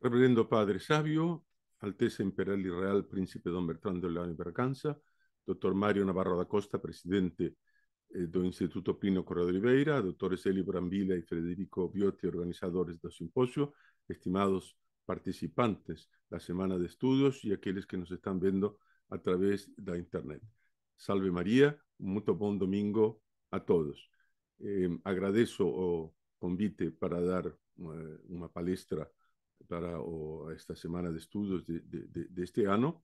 Reverendo Padre Sabio, Alteza Imperial y Real Príncipe Don de León y Berganza, Doctor Mario Navarro da Costa, Presidente eh, del Instituto Plino Correo de Oliveira, Doctores Eli Brambila y Federico Biotti, organizadores del simposio, estimados participantes la Semana de estudios y aquellos que nos están viendo a través de internet. Salve María, un muy buen domingo a todos. Eh, agradezco el o convite para dar eh, una palestra para esta semana de estudios de, este año.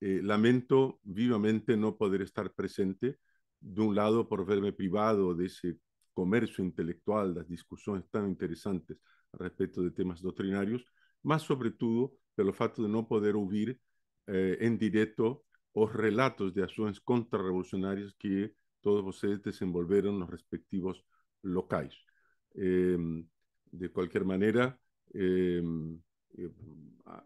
Eh, lamento vivamente no poder estar presente, de un lado por verme privado de ese comercio intelectual, las discusiones tan interesantes respecto de temas doctrinarios, más sobre todo el fato de no poder oír eh, en directo los relatos de acciones contrarrevolucionarias que todos desenvolveron en los respectivos locales. Em, de cualquier manera. eh,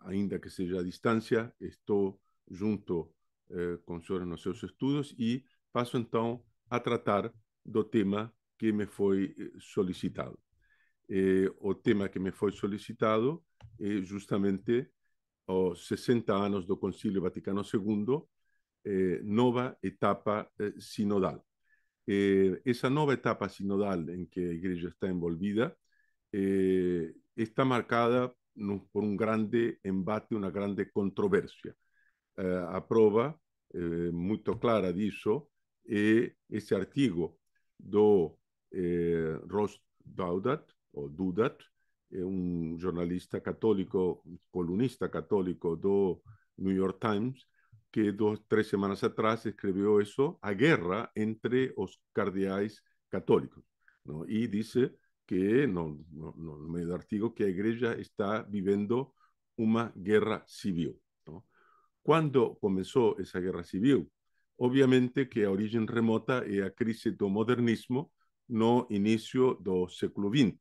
ainda que seja à distância, estou junto eh, com o senhor nos seus estudos e passo então a tratar do tema que me foi eh, solicitado. Eh, o tema que me foi solicitado é justamente os 60 anos do Concílio Vaticano II, eh, nova etapa eh, sinodal. essa nova etapa sinodal em que a Igreja está envolvida eh, está marcada por un grande embate, una grande controversia. Eh, a prova eh, clara disso eh, ese artículo artigo do eh, Ross Doudat, o Dudat, eh, un jornalista católico, columnista católico de New York Times, que dos, tres semanas atrás escribió eso, a guerra entre los cardeais católicos. Y dice, que, no, no, no meio do artigo, que a igreja está vivendo uma guerra civil. Não? Quando começou essa guerra civil? Obviamente que a origem remota é a crise do modernismo no início do século XX.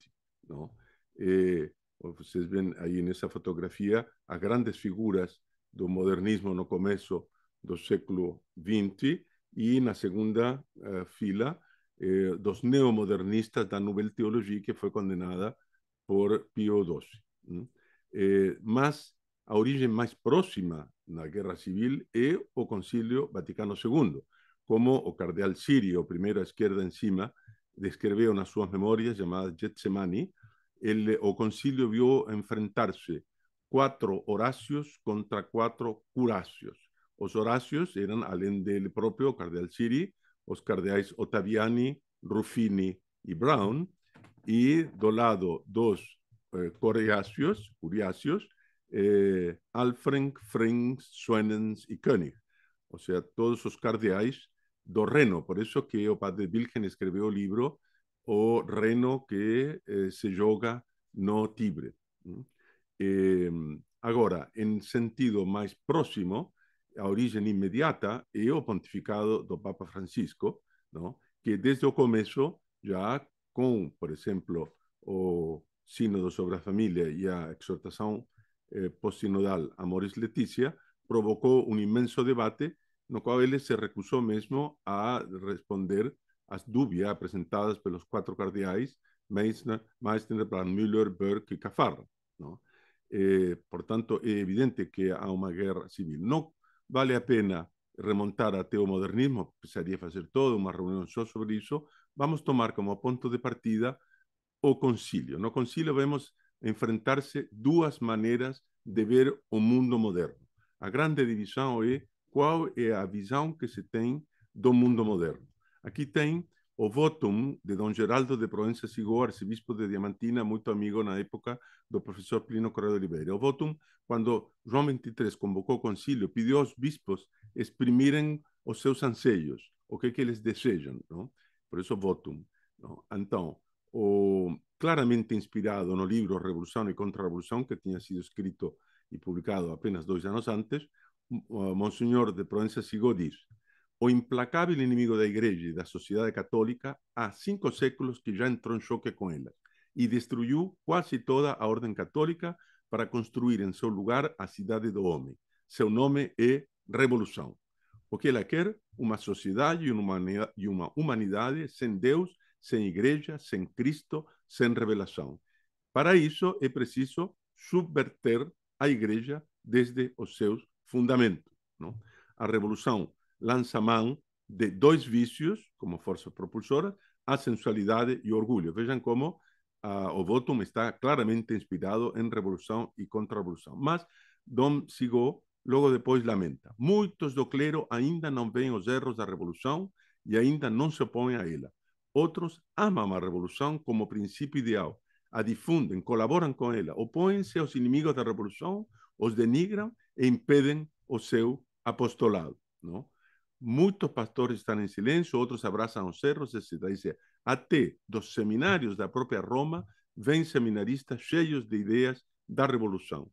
Não? E, eh, vocês veem aí nessa fotografia as grandes figuras do modernismo no começo do século XX e na segunda uh, fila eh, dos neomodernistas da Nouvelle teología que fue condenada por Pío XII. Eh, más a origen más próxima la Guerra Civil e o Concilio Vaticano II, como o cardeal sirio primero Primera Izquierda encima, cima, en sus memorias memorias Getsemani, el eh, o vio enfrentarse enfrentarse Horacios contra cuatro Curacios, los Horacios eran além del propio cardeal sirio Oscar de Ottaviani, Ruffini y Brown, y do lado dos eh, curiacios, curiáceos, eh, Alfrenk, Frings, Suenens y König. O sea, todos los de Ais do Reno. Por eso que o Padre Vilgen escribió el libro O Reno que eh, se yoga no tibre. Eh, ahora, en sentido más próximo, a origem imediata e o pontificado do Papa Francisco, não? que desde o começo, já com, por exemplo, o Sínodo sobre a Família e a exortação eh, pós-sinodal Amoris Letícia, provocou um imenso debate no qual ele se recusou mesmo a responder às dúvidas apresentadas pelos quatro cardeais Meissner, Meissner, Brandmüller, Berg e Caffarra. Eh, portanto, é evidente que há uma guerra civil. Não vale a pena remontar até o modernismo, precisaria fazer toda uma reunião só sobre isso, vamos tomar como ponto de partida o concílio. No concílio vemos enfrentar-se duas maneiras de ver o mundo moderno. A grande divisão é qual é a visão que se tem do mundo moderno. Aqui tem o votum de don Geraldo de provença Sigor, arcebispo de Diamantina, muito amigo na época do professor Plínio Correia de Oliveira. O votum, quando João XXIII convocou o concílio, pediu aos bispos exprimirem os seus anseios, o que, é que eles desejam, não? por isso votum. Não? Então, o, claramente inspirado no livro Revolução e Contra-Revolução, que tinha sido escrito e publicado apenas dois anos antes, Monsenhor de provença Sigor diz, o implacável inimigo da Igreja e da sociedade católica há cinco séculos que já entrou em choque com ela e destruiu quase toda a ordem católica para construir em seu lugar a cidade do homem. Seu nome é Revolução. O que ela quer? Uma sociedade e uma humanidade sem Deus, sem igreja, sem Cristo, sem revelação. Para isso é preciso subverter a igreja desde os seus fundamentos. Não? A revolução lança mão de dois vícios, como força propulsora, a sensualidade e o orgulho. Vejam como ah, o Votum está claramente inspirado em revolução e contra-revolução. Mas Dom Sigó logo depois lamenta. Muitos do clero ainda não veem os erros da revolução e ainda não se opõem a ela. Outros amam a revolução como princípio ideal, a difundem, colaboram com ela, opõem-se aos inimigos da revolução, os denigram e impedem o seu apostolado. Não? Muitos pastores estão em silêncio, outros abraçam os cerros, etc. Dizer, até dos seminários da própria Roma vêm seminaristas cheios de ideias da revolução.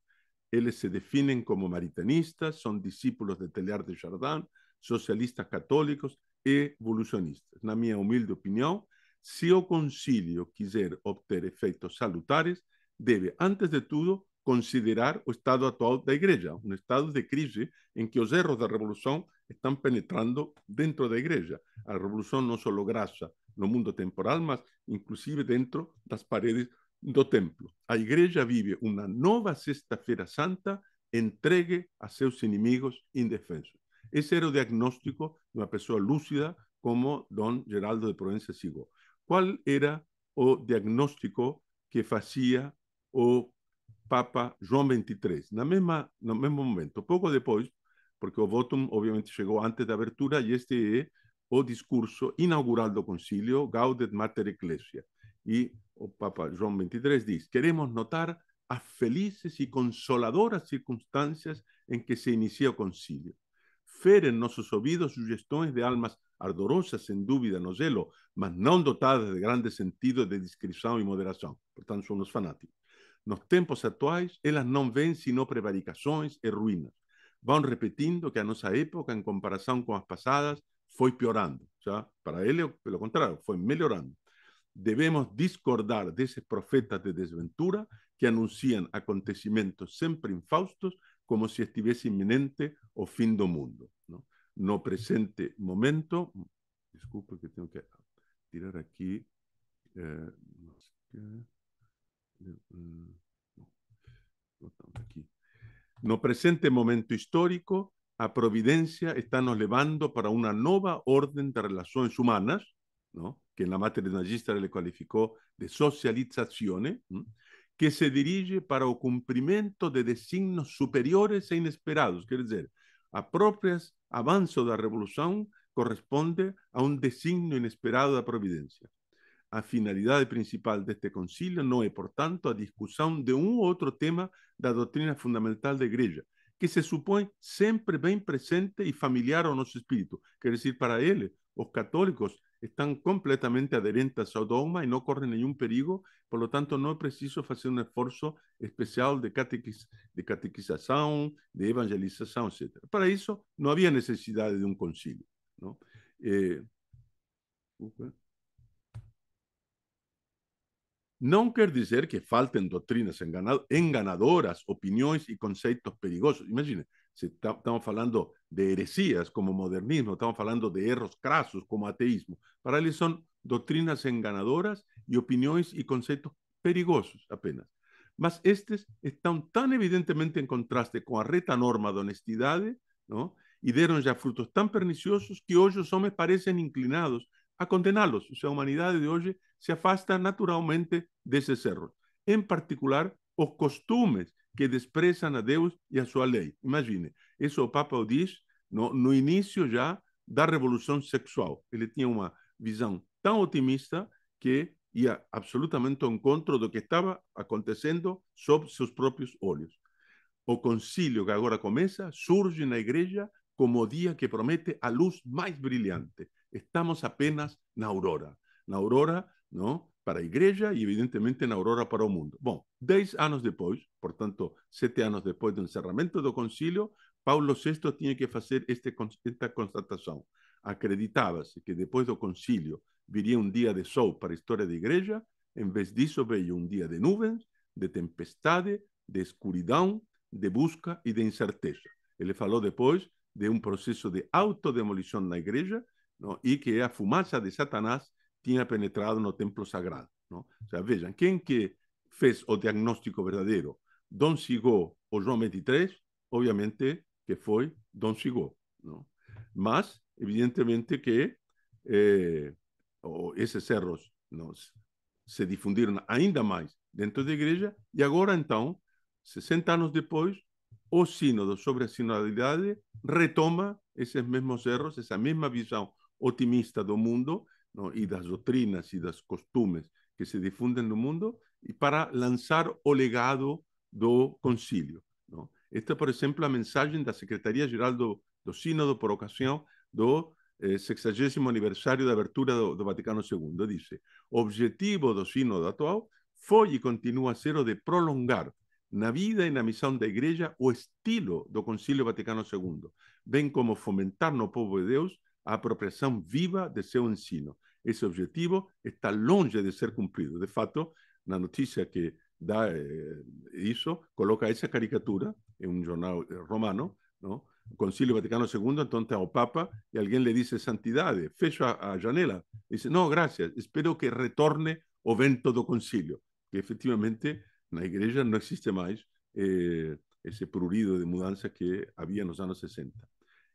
Eles se definem como maritanistas, são discípulos de Teilhard de Chardin, socialistas católicos e evolucionistas. Na minha humilde opinião, se o concílio quiser obter efeitos salutares, deve, antes de tudo, considerar o estado atual da Igreja, um estado de crise em que os erros da Revolução están penetrando dentro iglesia la revolución no solo solo en no mundo temporal, más inclusive dentro las paredes del templo. A iglesia vive una nueva sexta-feira santa entregue a sus enemigos indefensos. ese era el diagnóstico de una persona lúcida como Don Geraldo de Provenza Sigo. ¿cuál era o diagnóstico que hacía o Papa Juan XXIII? en el no momento, poco después porque el voto, obviamente llegó antes la abertura y este es o discurso inaugural del concilio, Gaudet Mater Ecclesia. Y el oh, Papa João 23 dice "Queremos notar las felices y consoladoras circunstancias en que se inicia el concilio. Fer en nuestros oídos sugestiones de almas ardorosas, sin duda, no zelo, mas no dotadas de grandes sentidos de y moderación, por tanto son los fanáticos. En los tiempos actuales, ellas no ven sino prevaricaciones y ruinas van repitiendo que a nuestra época, en comparación con las pasadas, fue piorando. sea Para él lo contrario, fue mejorando. Debemos discordar de esos profetas de desventura que anuncian acontecimientos siempre infaustos, como si estuviese inminente o fin del mundo. No presente momento, disculpe que tengo que tirar aquí Eh, eh, eh no presente momento histórico, a providencia está nos levando para una nueva orden de relaciones humanas, que en la materia de magistra le calificó de socialización, que se dirige para el cumplimiento de designos superiores e inesperados, Quiere decir, a propias de la revolución corresponde a un designio inesperado la providencia. A finalidad principal de este concilio no es, por tanto, a discusión de un u otro tema la doctrina fundamental de Iglesia, que se supone siempre bien presente y familiar a nuestro espíritu. Quiere decir, para él, los católicos están completamente adherentes al dogma y no corren ningún peligro, por lo tanto no es preciso hacer un esfuerzo especial de, de catequización, de evangelización, etc. Para eso no había necesidad de un concilio. ¿no? Eh, no quiere decir que falten doctrinas enganadoras, opiniones y conceptos perigosos. Imagínense, estamos hablando de heresías como modernismo, estamos hablando de erros crasos como ateísmo. Para él son doctrinas enganadoras y opiniones y conceptos perigosos apenas. Mas estos están tan evidentemente en contraste con la reta norma de honestidad y dieron ya frutos tan perniciosos que hoy los hombres parecen inclinados a condenarlos. O a humanidade de hoje se afasta naturalmente desses erros. Em particular, os costumes que desprezam a Deus e a sua lei. Imagine, isso o Papa o diz no, no início já da revolução sexual. Ele tinha uma visão tão otimista que ia absolutamente ao encontro do que estava acontecendo sob seus próprios olhos. O concílio que agora começa surge na igreja como o dia que promete a luz mais brilhante. Estamos apenas na aurora. Na aurora, não? Para a igreja e, evidentemente, na aurora para o mundo. Bom, dez anos depois, portanto, sete anos depois do encerramento do concílio, Paulo VI tinha que fazer este, esta constatação. Acreditava-se que depois do concílio viria um dia de sol para a história da igreja, em vez disso veio um dia de nuvens, de tempestade, de escuridão, de busca e de incerteza. Ele falou depois de um processo de autodemolição na igreja não? e que a fumaça de Satanás tinha penetrado no templo sagrado. Não? Ou seja, vejam, quem que fez o diagnóstico verdadeiro? Dom Sigô ou João 23? Obviamente que foi Dom Sigô. Não? Mas, evidentemente que eh, esses erros não, se difundiram ainda mais dentro da igreja e agora, então, 60 anos depois, o sínodo sobre a sinodalidade retoma esses mesmos erros, essa mesma visão otimista do mundo não, e das doutrinas e das costumes que se difundem no mundo e para lançar o legado do concílio. Não? Esta, por exemplo, a mensagem da Secretaria-Geral do, do Sínodo por ocasião do eh, 60 aniversário da abertura do, do Vaticano II. Diz: o objetivo do Sínodo atual foi e continua a ser o de prolongar na vida e na missão da Igreja o estilo do Concílio Vaticano II, bem como fomentar no povo de Deus a apropriação viva de seu ensino. Esse objetivo está longe de ser cumprido. De fato, na notícia que dá eh, isso, coloca essa caricatura em um jornal eh, romano, não? o Concílio Vaticano II, então está o Papa e alguém lhe diz santidade, fecha a janela. E diz, não, graças, espero que retorne o vento do concílio. Que efetivamente na igreja não existe mais eh, esse prurido de mudança que havia nos anos 60.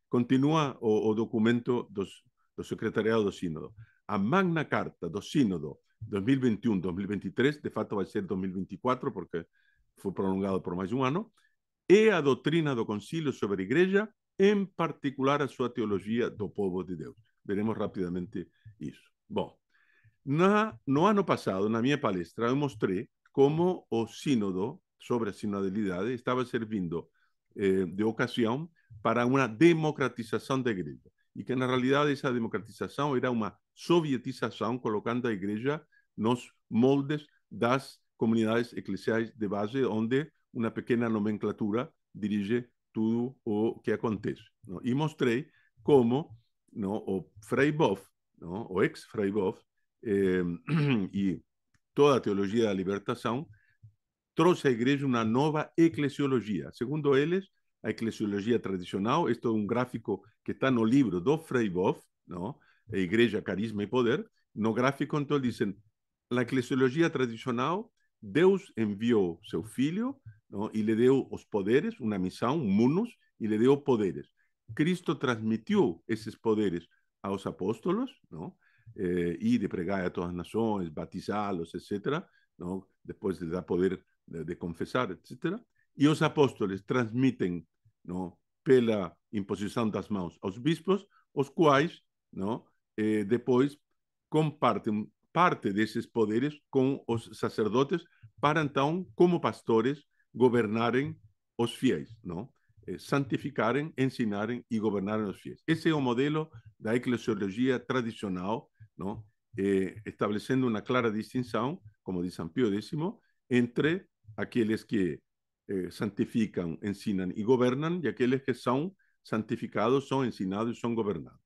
Continúa o, o documento dos, do secretariado do sínodo. A Magna Carta do sínodo 2021-2023, de fato vai ser 2024 porque foi prolongado por mais um ano, e é a doutrina do concílio sobre a igreja, em particular a sua teologia do povo de Deus. Veremos rapidamente isso. Bom, na, no ano passado, na minha palestra, eu mostrei como o sínodo sobre a sinodalidade estava servindo eh, de ocasião para una democratização da igreja. E que, na realidade, essa democratização era uma sovietização, colocando a igreja nos moldes das comunidades eclesiais de base, onde uma pequena nomenclatura dirige tudo o que acontece. E mostrei como o Frei Boff, o ex-Frei Boff, eh, e toda a teologia da libertação, trouxe à igreja uma nova eclesiologia. Segundo eles, La eclesiología tradicional. esto es un gráfico que está no el eh, do Frei Boff, Iglesia Carisma y Poder. No gráfico, entonces dicen la eclesiología tradicional, Dios envió seu filho não? y le dio los poderes, una misión, un munus, y le dio poderes. Cristo transmitió esos poderes los apóstolos, eh, y Eh, de pregar a todas las naciones, batizá-los, etc., después de dar poder de, confesar, etcétera. etc., e os apóstoles transmitem não, pela imposição das mãos aos bispos, os quais não, eh, depois compartem parte desses poderes com os sacerdotes para então, como pastores, governarem os fiéis, não? Eh, santificarem, ensinarem e governarem os fiéis. Esse é o modelo da eclesiologia tradicional, não? Eh, estabelecendo uma clara distinção, como diz São Pio X, entre aqueles que eh, santificam, ensinam e governam, e aqueles que são santificados são ensinados e são governados.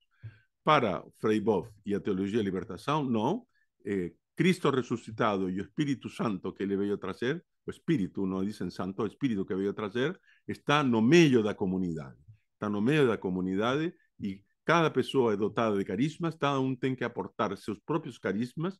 Para Frei Boff e a teologia da libertação, não. Eh, Cristo ressuscitado e o Espírito Santo que ele veio trazer, o Espírito, não dizem Santo, o Espírito que veio trazer, está no meio da comunidade. Está no meio da comunidade e cada pessoa é dotada de carismas, cada um tem que aportar seus próprios carismas,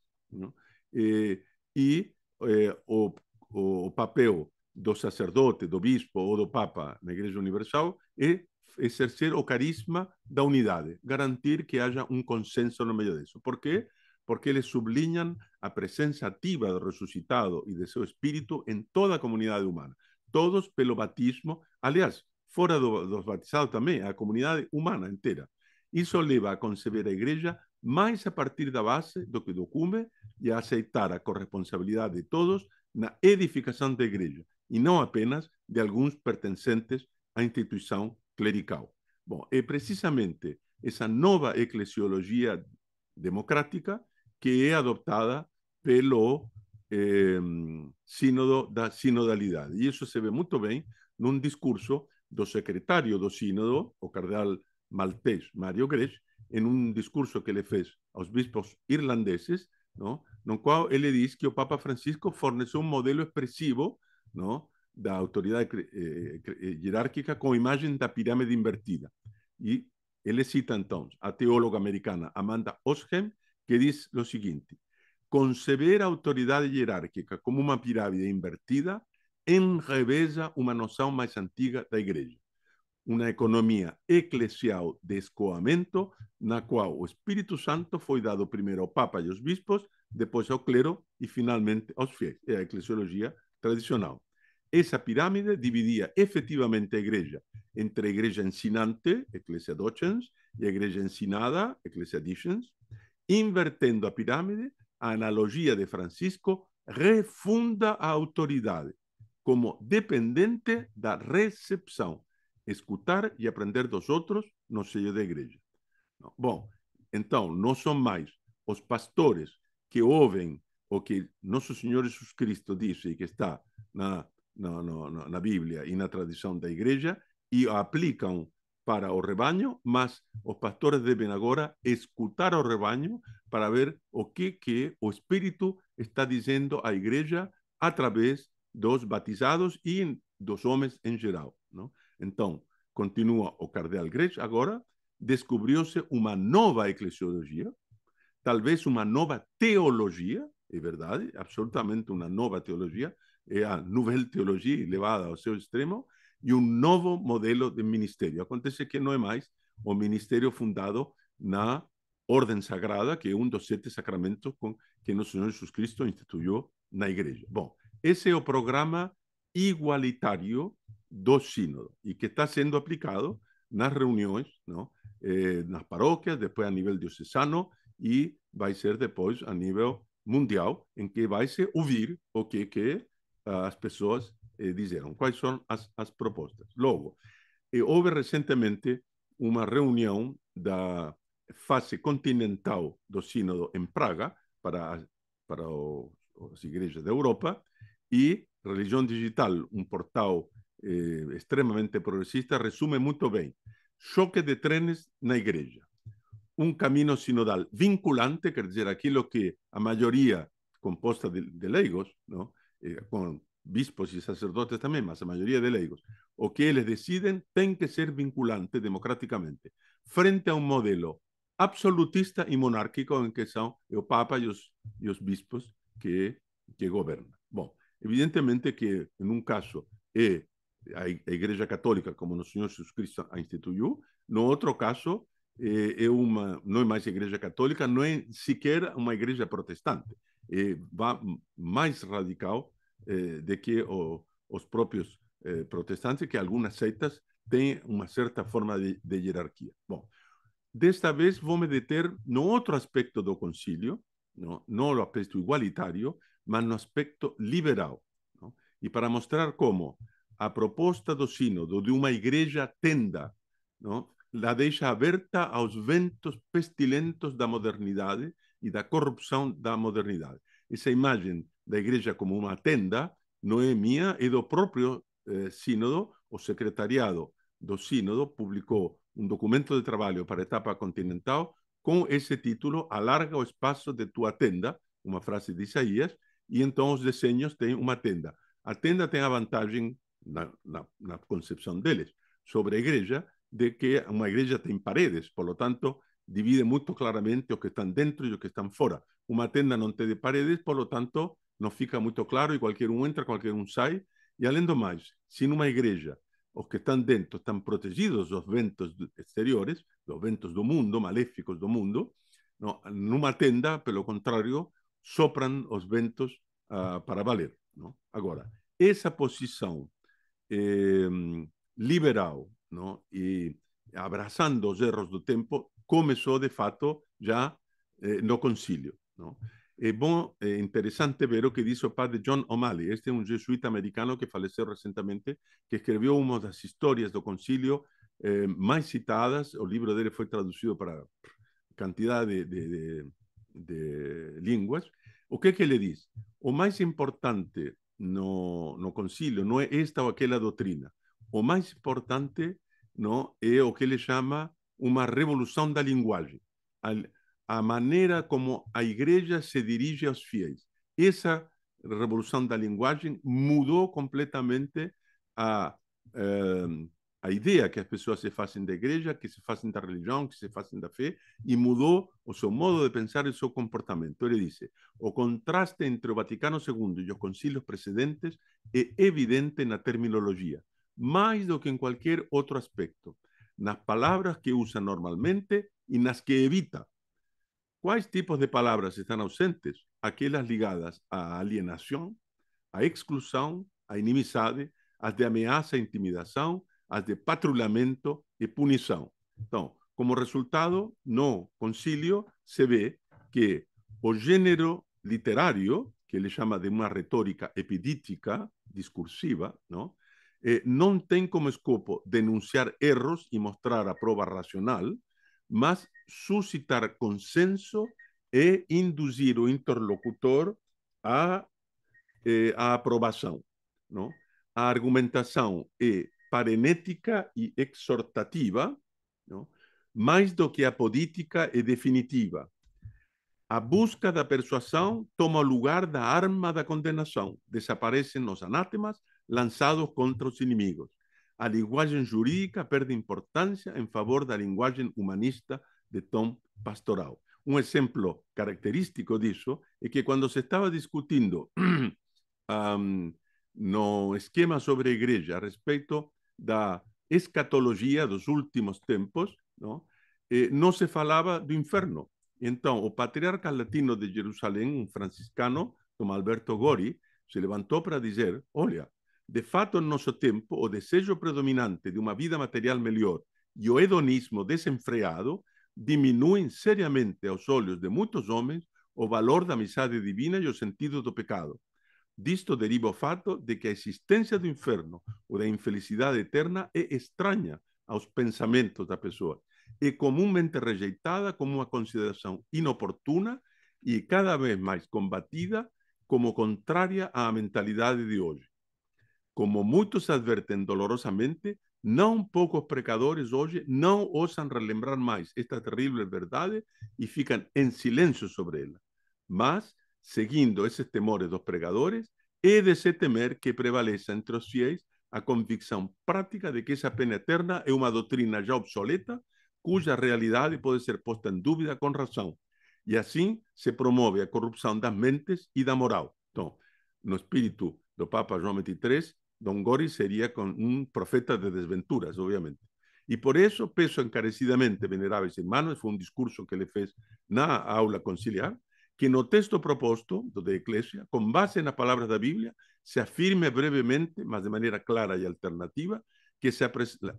Eh, e eh, o, o, papel do sacerdote, do bispo ou do papa na Igreja Universal é exercer o carisma da unidade, garantir que haja um consenso no meio disso. Por quê? Porque eles sublinham a presença ativa do ressuscitado e de seu espírito em toda a comunidade humana. Todos pelo batismo, aliás, fora do, dos batizados também, a comunidade humana inteira. Isso leva a conceber a igreja mais a partir da base do que do cume e a aceitar a corresponsabilidade de todos na edificação da igreja, e não apenas de alguns pertencentes à instituição clerical. Bom, é precisamente essa nova eclesiologia democrática que é adoptada pelo eh, sínodo da sinodalidade. E isso se vê muito bem num discurso do secretário do sínodo, o cardeal maltês Mario Grech, em um discurso que ele fez aos bispos irlandeses, não? no qual ele diz que o Papa Francisco forneceu um modelo expressivo ¿no? da autoridade eh, eh, eh, jerárquica com a imagem da pirâmide invertida. E ele cita, então, a teóloga americana Amanda Oshem, que diz o seguinte, conceber a autoridade jerárquica como uma pirâmide invertida enrevesa uma noção mais antiga da igreja. Uma economia eclesial de escoamento, na qual o Espírito Santo foi dado primeiro ao Papa e aos bispos, depois ao clero e finalmente aos fiéis. É a eclesiologia tradicional. Essa pirâmide dividia efetivamente a igreja entre a igreja ensinante, Ecclesia Docens, e a igreja ensinada, Ecclesia Dicens, invertendo a pirâmide, a analogia de Francisco refunda a autoridade como dependente da recepção, escutar e aprender dos outros no seio da igreja. Bom, então, não são mais os pastores que ouvem o que nosso Senhor Jesus Cristo disse e que está na, na, na, na Bíblia e na tradição da igreja e aplicam para o rebanho, mas os pastores devem agora escutar o rebanho para ver o que, que o Espírito está dizendo à igreja através dos batizados e dos homens em geral. Não? Então, continua o cardeal Grech agora, descobriu-se uma nova eclesiologia, talvez uma nova teologia, é verdade, absolutamente uma nova teologia, é a Nouvelle Teologia elevada ao seu extremo e um novo modelo de ministério. Acontece que não é mais o ministério fundado na ordem sagrada, que é um dos sete sacramentos com, que nosso Senhor Jesus Cristo instituiu na igreja. Bom, esse é o programa igualitário do sínodo e que está sendo aplicado nas reuniões, não? Eh, nas paróquias, depois a nível diocesano e vai ser depois a nível mundial em que vai se ouvir o que, que ah, as pessoas eh, disseram, quais são as, as propostas. Logo, eh, houve recentemente uma reunião da fase continental do Sínodo em Praga para, para o, as igrejas da Europa e Religião Digital, um portal eh, extremamente progressista, resume muito bem: choque de trenes na igreja. un camino sinodal vinculante, quer aquí lo que a mayoría composta de, leigos, ¿no? Eh, con bispos y sacerdotes también, más la mayoría de leigos, o que ellos deciden, tiene que ser vinculante democráticamente, frente a un modelo absolutista y monárquico en que son el Papa y los, los bispos que, que gobernan. Bom, evidentemente que en un caso la eh, Iglesia Católica, como o Señor Jesucristo Cristo a no otro caso Eh, é uma não é mais igreja católica, não é sequer uma igreja protestante, é mais radical é, eh, do que o, os próprios protestantes, que algumas seitas têm uma certa forma de, de hierarquia. Bom, desta vez vou me deter no outro aspecto do concílio, não, não no aspecto igualitário, mas no aspecto liberal. Não? E para mostrar como a proposta do sínodo de uma igreja tenda não? la deixa aberta aos ventos pestilentos da modernidade e da corrupção da modernidade. Essa imagem da igreja como uma tenda não é minha, é do próprio eh, sínodo, o secretariado do sínodo publicou um documento de trabalho para a etapa continental com esse título Alarga o espaço de tua tenda, uma frase de Isaías, e então os desenhos têm uma tenda. A tenda tem a vantagem, na, na, na concepção deles, sobre a igreja, de que uma igreja tem paredes, por lo tanto, divide muito claramente os que estão dentro e os que estão fora. Uma tenda não tem paredes, por lo tanto, não fica muito claro e qualquer um entra, qualquer um sai. E além do mais, se numa igreja os que estão dentro estão protegidos dos ventos exteriores, dos ventos do mundo, maléficos do mundo, no, tenda, pelo contrário, sopram os ventos uh, ah, para valer. Não? Agora, essa posição eh, liberal no? abrazando los de erros del tempo, comenzó de fato ya eh, no concilio no eh, eh, ver lo que dijo el padre John O'Malley. Este es un jesuita americano que falleció recientemente, que escribió una de las historias del concilio más citadas. O de él fue traducido para cantidad de, lenguas. de, le dice? O que importante que el concilio O importante no, no esta o aquella doctrina, O más importante não? é o que ele chama uma revolução da linguagem. A, a maneira como a igreja se dirige aos fiéis. Essa revolução da linguagem mudou completamente a, eh, a ideia que as pessoas se fazem da igreja, que se fazem da religião, que se fazem da fé, e mudou o seu modo de pensar e o seu comportamento. Ele diz: o contraste entre o Vaticano II e os concílios precedentes é evidente na terminologia. más do que en cualquier otro aspecto, las palabras que usa normalmente y las que evita. ¿Cuáles tipos de palabras están ausentes? Aquellas ligadas a alienación, a exclusión, a inimizade, a de ameaça e intimidación, a de patrulhamento e punición. como resultado, no concilio se ve que el género literario, que le llama de una retórica epidítica, discursiva, ¿no? eh, tem como escopo denunciar erros e mostrar a prova racional, mas suscitar consenso e induzir o interlocutor à, eh, aprovação. Não? A argumentação é eh, parenética e exortativa, não? mais do que a política é definitiva. A busca da persuasão toma o lugar da arma da condenação. Desaparecem os anátemas, lançados contra os inimigos. A linguagem jurídica perde importância em favor da linguagem humanista de Tom Pastoral. Um exemplo característico disso é que quando se estava discutindo um, no esquema sobre a igreja a respeito da escatologia dos últimos tempos, não, eh, não se falava do inferno. Então, o patriarca latino de Jerusalém, um franciscano, como Alberto Gori, se levantou para dizer: Olha, de fato, no nosso tempo, o desejo predominante de uma vida material melhor e o hedonismo desenfreado diminuem seriamente aos olhos de muitos homens o valor da amizade divina e o sentido do pecado. Disto deriva o fato de que a existência do inferno ou da infelicidade eterna é estranha aos pensamentos da pessoa, é comumente rejeitada como uma consideração inoportuna e cada vez mais combatida como contrária à mentalidade de hoje. Como muitos advertem dolorosamente, não poucos pecadores hoje não ousam relembrar mais esta terrível verdade e ficam em silêncio sobre ela. Mas, seguindo esses temores dos pregadores, é de se temer que prevaleça entre os fiéis a convicção prática de que essa pena eterna é uma doutrina já obsoleta, cuja realidade pode ser posta em dúvida com razão. E assim se promove a corrupção das mentes e da moral. Então, no espírito do Papa João XXIII, Don Gori sería con un profeta de desventuras, obviamente. Y por eso peso encarecidamente, venerables hermanos, fue un discurso que le fez na aula conciliar, que no texto propuesto de Iglesia, con base en las palabras de la Biblia, se afirme brevemente, mas de manera clara y alternativa, que se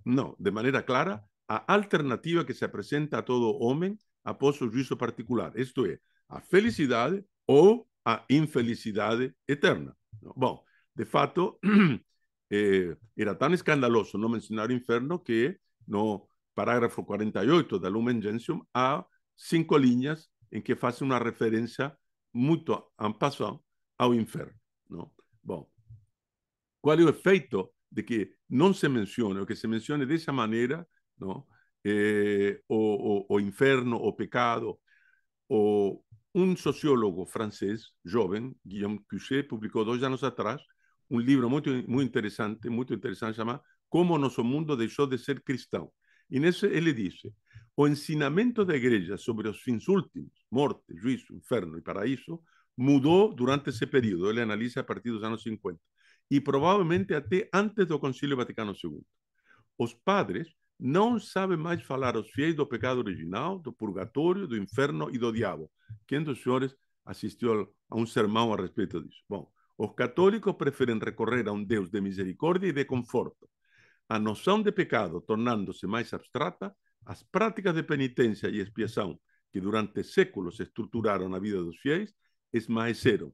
no, de manera clara, a alternativa que se presenta a todo hombre, após su juicio particular, Esto es, a felicidad o a infelicidad eterna. Bueno, de fato, Eh, era tan escandaloso no mencionar Inferno que no, parágrafo 48 de Lumen Gentium a cinco líneas en que hace una referencia mutua en a un Inferno. ¿no? es cuál es de que no se mencione, o que se mencione de esa manera Eh, o, o, o inferno, o pecado, o, un sociólogo francés joven, Guillaume Cuchet, publicó dos años atrás um livro muito, muito interessante, muito interessante, chamado Como Nosso Mundo Deixou de Ser Cristão. E nesse ele diz, o ensinamento da igreja sobre os fins últimos, morte, juízo, inferno e paraíso, mudou durante esse período. Ele analisa a partir dos anos 50 e provavelmente até antes do Concílio Vaticano II. Os padres não sabem mais falar aos fiéis do pecado original, do purgatório, do inferno e do diabo. Quem dos senhores assistiu a um sermão a respeito disso? Bom, os católicos preferem recorrer a um Deus de misericórdia e de conforto. A noção de pecado tornando-se mais abstrata, as práticas de penitência e expiação que durante séculos estruturaram a vida dos fiéis esmaeceram.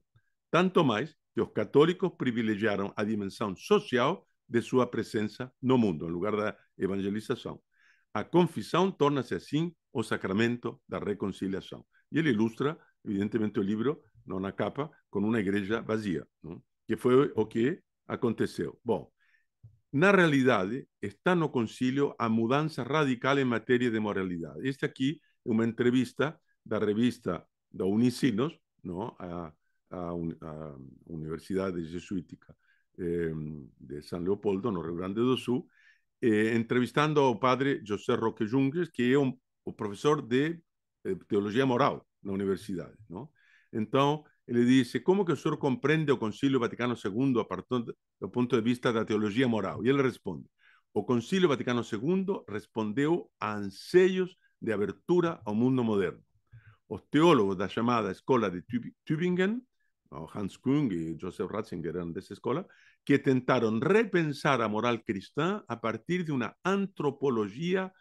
tanto mais que os católicos privilegiaram a dimensão social de sua presença no mundo, em lugar da evangelização. A confissão torna-se assim o sacramento da reconciliação. E ele ilustra, evidentemente, o livro con una capa, con una igreja vacía, que fue o que aconteceu. Bom, na realidade, ¿eh? está no Concilio a mudanza radical en materia de moralidad Este aquí es una entrevista la revista de Unicinos, não? A, a, universidad Jesuítica eh, de San Leopoldo, no Rio Grande do Sul, eh, entrevistando al padre José Roque Junques, que es um, profesor de Teología teologia moral na universidade. Não? Entonces, le dice, ¿cómo que el senhor comprende o Concilio Vaticano II a partir del punto de vista de la teología moral? Y él responde, el Concilio Vaticano II respondió a anseios de abertura al mundo moderno. Los teólogos de la llamada Escola de Tübingen, Hans Kung y Joseph Ratzinger eran de esa escuela, que intentaron repensar la moral cristiana a partir de una antropología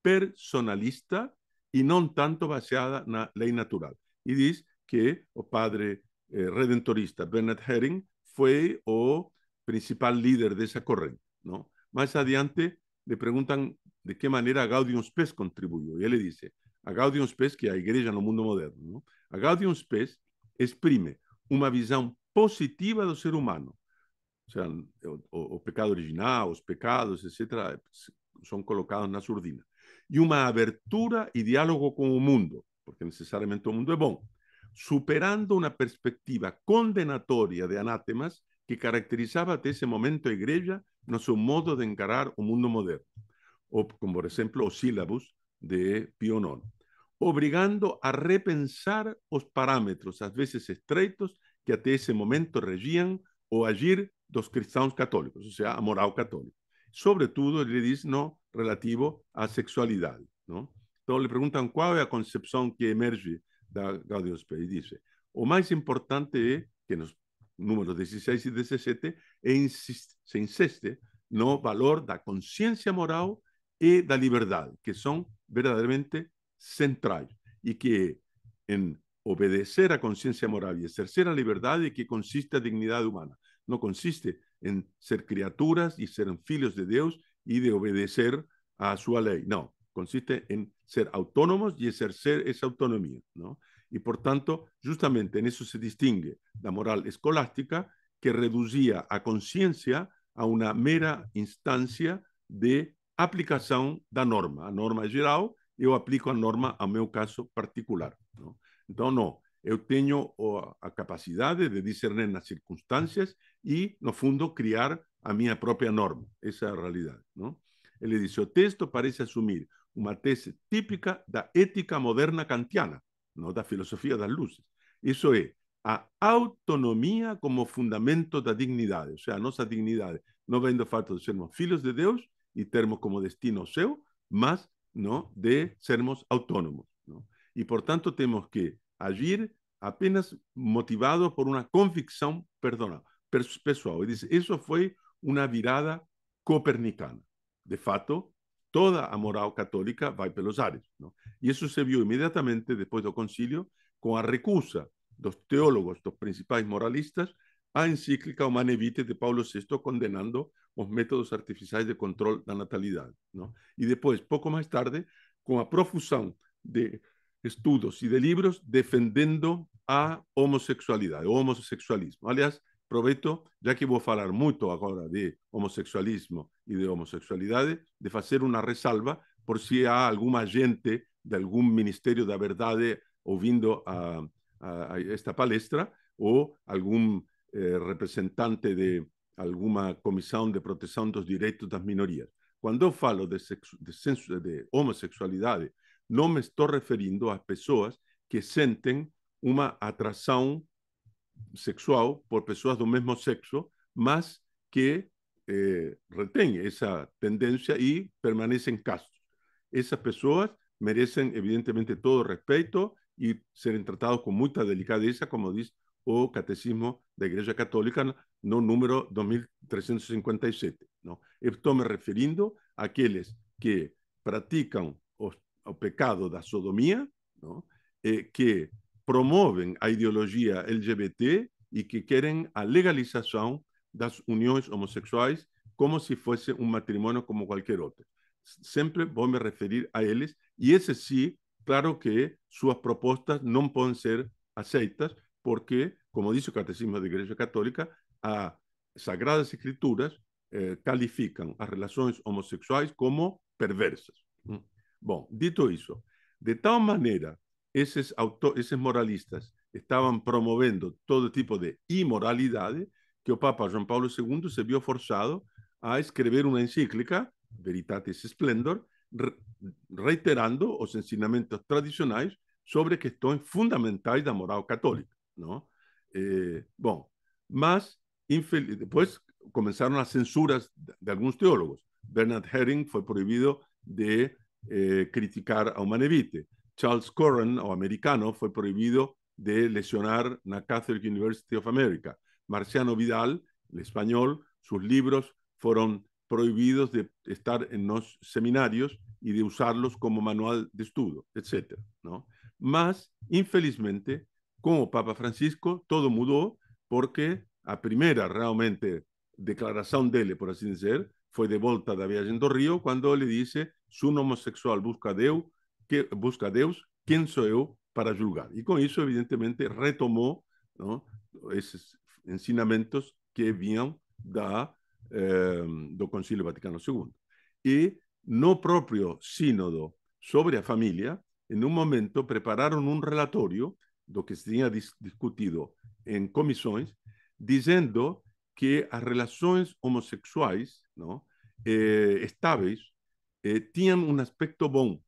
personalista y no tanto baseada la ley natural. Y dice, que o padre eh, redentorista Bernard Herring fue o principal líder esa esa No Más adelante le preguntan de qué manera Gaudium Spes y Él le dice, a Gaudium Spes, que hay iglesia en el mundo moderno, a Gaudium Spes exprime una visión positiva del ser humano. o sea, el pecado original, los pecados, etc., pues, son colocados en la surdina. y una abertura y diálogo con el mundo, porque necesariamente el mundo es bueno, superando una perspectiva condenatoria de anátemas que caracterizaba hasta ese momento a Iglesia no su modo de encarar un mundo moderno, o como por ejemplo los sílabos de Pío obligando a repensar los parámetros, a veces estreitos, que hasta ese momento regían o allí los cristianos católicos, o sea, a moral católica. todo, le dice, no, relativo a sexualidad no le le preguntan cuál es a concepción que emerge da Gaudio Spei, dice, o más importante é que nos números 16 y 17 é e insiste, en insiste no valor da conciencia moral e da libertad, que son verdaderamente centrales, y que en obedecer a conciencia moral y exercer a liberdade que consiste la dignidad humana. No consiste en ser criaturas y ser hijos de Dios y de obedecer a su ley. No, consiste en ser autónomos y ejercer esa autonomía, Y por tanto, justamente en eso se distingue la moral escolástica que reducía a conciencia a una mera instancia de aplicación de la norma. A norma general geral, yo aplico la norma a mi caso particular. ¿no? no, yo tengo tenho a capacidade de discernir las circunstancias y, no fundo, criar a mi propia norma. Esa realidad, ¿no? realidade. no. texto parece asumir una tesis típica da ética moderna kantiana, la da de las luces. Eso es, a autonomía como fundamento de la dignidad. O a nuestra dignidad no vendo do fato de sermos filhos de Dios y termos como destino o céu, mas de sermos autónomos. Y por tanto tenemos que agir apenas motivado por una convicción perdona, pessoal. fue diz, Eso fue una virada copernicana. De fato, toda a moral católica vai pelos ares. Não? E isso se viu imediatamente depois do concílio com a recusa dos teólogos, dos principais moralistas, a encíclica Humane Vitae de Paulo VI condenando os métodos artificiais de controle da natalidade. Não? E depois, pouco mais tarde, com a profusão de estudos e de livros defendendo a homossexualidade, o homossexualismo. Aliás, prometo, já que vou falar muito agora de homossexualismo e de homossexualidade, de fazer uma ressalva por se há alguma gente de algum Ministério da Verdade ouvindo a, a, a esta palestra ou algum eh, representante de alguma comissão de proteção dos direitos das minorias. Quando eu falo de, de, de homossexualidade, não me estou referindo às pessoas que sentem uma atração sexual por personas del mismo sexo, más que eh, esa tendencia y permanecen casos. Esas personas merecen evidentemente, todo respeto y ser tratados con mucha delicadeza, como dice o Catecismo de la Iglesia Católica, no número 2357. no me me a aquellos que practican o, pecado de sodomía sodomía, eh, que promovem a ideologia LGBT e que querem a legalização das uniões homossexuais como se fosse um matrimônio como qualquer outro. Sempre vou me referir a eles, e esse sim, claro que suas propostas não podem ser aceitas, porque, como diz o Catecismo da Igreja Católica, as Sagradas Escrituras eh, calificam as relações homossexuais como perversas. Mm. Bom, dito isso, de tal maneira esos, auto, esos moralistas estaban promoviendo todo tipo de inmoralidades que el Papa Juan Pablo II se vio forzado a escribir una encíclica, Veritatis Splendor, reiterando los ensinamientos tradicionales sobre fundamentales de la moral católica. ¿no? Eh, bom, mas censuras de algunos teólogos. Bernard Herring fue prohibido de eh, criticar a Humanevite. Charles Curran, o americano, fue prohibido de lesionar en la Catholic University of America. Marciano Vidal, el español, sus libros fueron prohibidos de estar en los seminarios y de usarlos como manual de estudio, etc. ¿no? Más, infelizmente, como Papa Francisco, todo mudó porque a primera realmente declaración dele, por así decir, fue de vuelta de viajando río cuando le dice, su homosexual busca Deu, que busca Dios, ¿quién soy yo para juzgar? Y con eso, evidentemente, retomó esos esses que habían da, eh, do Concilio Vaticano II. y no propio sínodo sobre la familia, en un momento, prepararon un relatório lo que se tenía discutido en comisiones, diciendo que las relaciones homosexuales no eh, eh un eh, aspecto bom,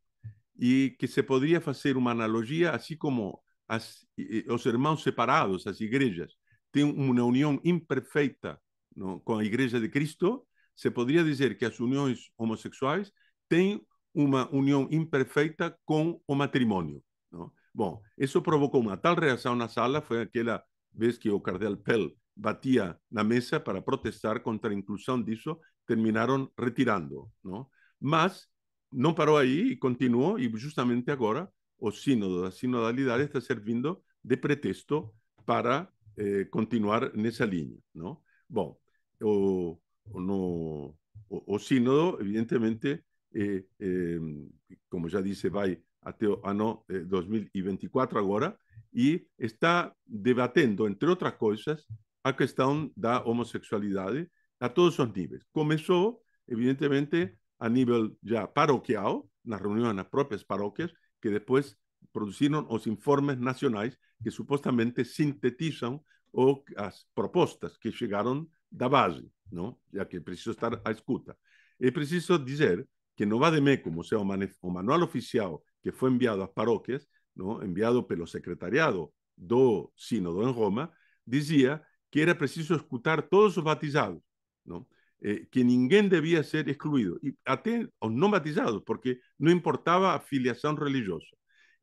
e que se poderia fazer uma analogia, assim como as, os irmãos separados, as igrejas, têm uma união imperfeita não, com a Igreja de Cristo, se poderia dizer que as uniões homossexuais têm uma união imperfeita com o matrimônio. Não? Bom, isso provocou uma tal reação na sala, foi aquela vez que o cardeal Pell batia na mesa para protestar contra a inclusão disso, terminaram retirando. Não? Mas no paró ahí y continuó, y justamente ahora el sínodo, la sinodalidad está servindo de pretexto para eh, continuar en esa línea. Bom, o, no, o, sínodo, evidentemente, eh, em, como ya dice va até o ano 2024 eh, agora, y está debatiendo, entre otras cosas a questão da homosexualidad a todos los niveles. Comenzó, evidentemente, a nível já paroquial, nas reuniões nas próprias paróquias, que depois produziram os informes nacionais que supostamente sintetizam as propostas que chegaram da base, não? já que é preciso estar à escuta. É preciso dizer que no VADEMECUM, como seja, o manual oficial que foi enviado às paróquias, não? enviado pelo secretariado do sínodo em Roma, dizia que era preciso escutar todos os batizados. Não? eh, que ninguém devia ser excluído, e até os não batizados, porque não importava a filiação religiosa,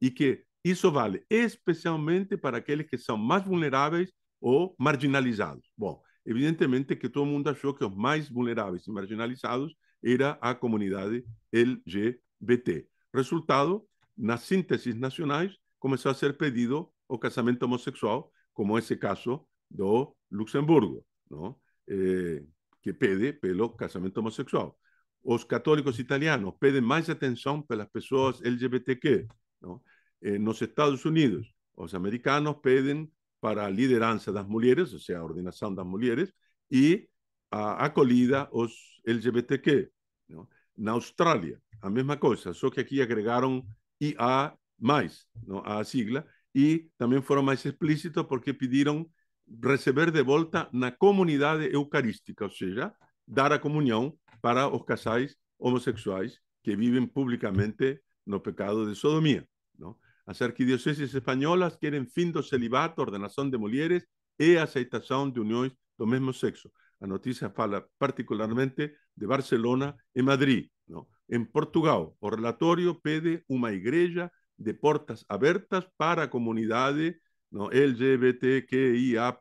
e que isso vale especialmente para aqueles que são mais vulneráveis ou marginalizados. Bom, evidentemente que todo mundo achou que os mais vulneráveis e marginalizados era a comunidade LGBT. Resultado, nas sínteses nacionais, começou a ser pedido o casamento homossexual, como esse caso do Luxemburgo. Não? Eh, que pede pelo casamento homossexual. Os católicos italianos pedem mais atenção pelas pessoas LGBTQ. Não? Eh, nos Estados Unidos, os americanos pedem para a liderança das mulheres, ou seja, a ordenação das mulheres, e a acolhida aos LGBTQ. Não? Na Austrália, a mesma coisa, só que aqui agregaram IA mais, não? a sigla, e também foram mais explícitos porque pediram receber de volta na comunidad eucarística, o sea, dar a comunión para os casais homossexuais que vivem publicamente no pecado de sodomía. Não? As españolas quieren querem fim do celibato, ordenación de mulheres e aceitación de uniones do mesmo sexo. A noticia fala particularmente de Barcelona e Madrid. Não? Em Portugal, o relatorio pede una igreja de portas abiertas para comunidades. no LGBTQIA+,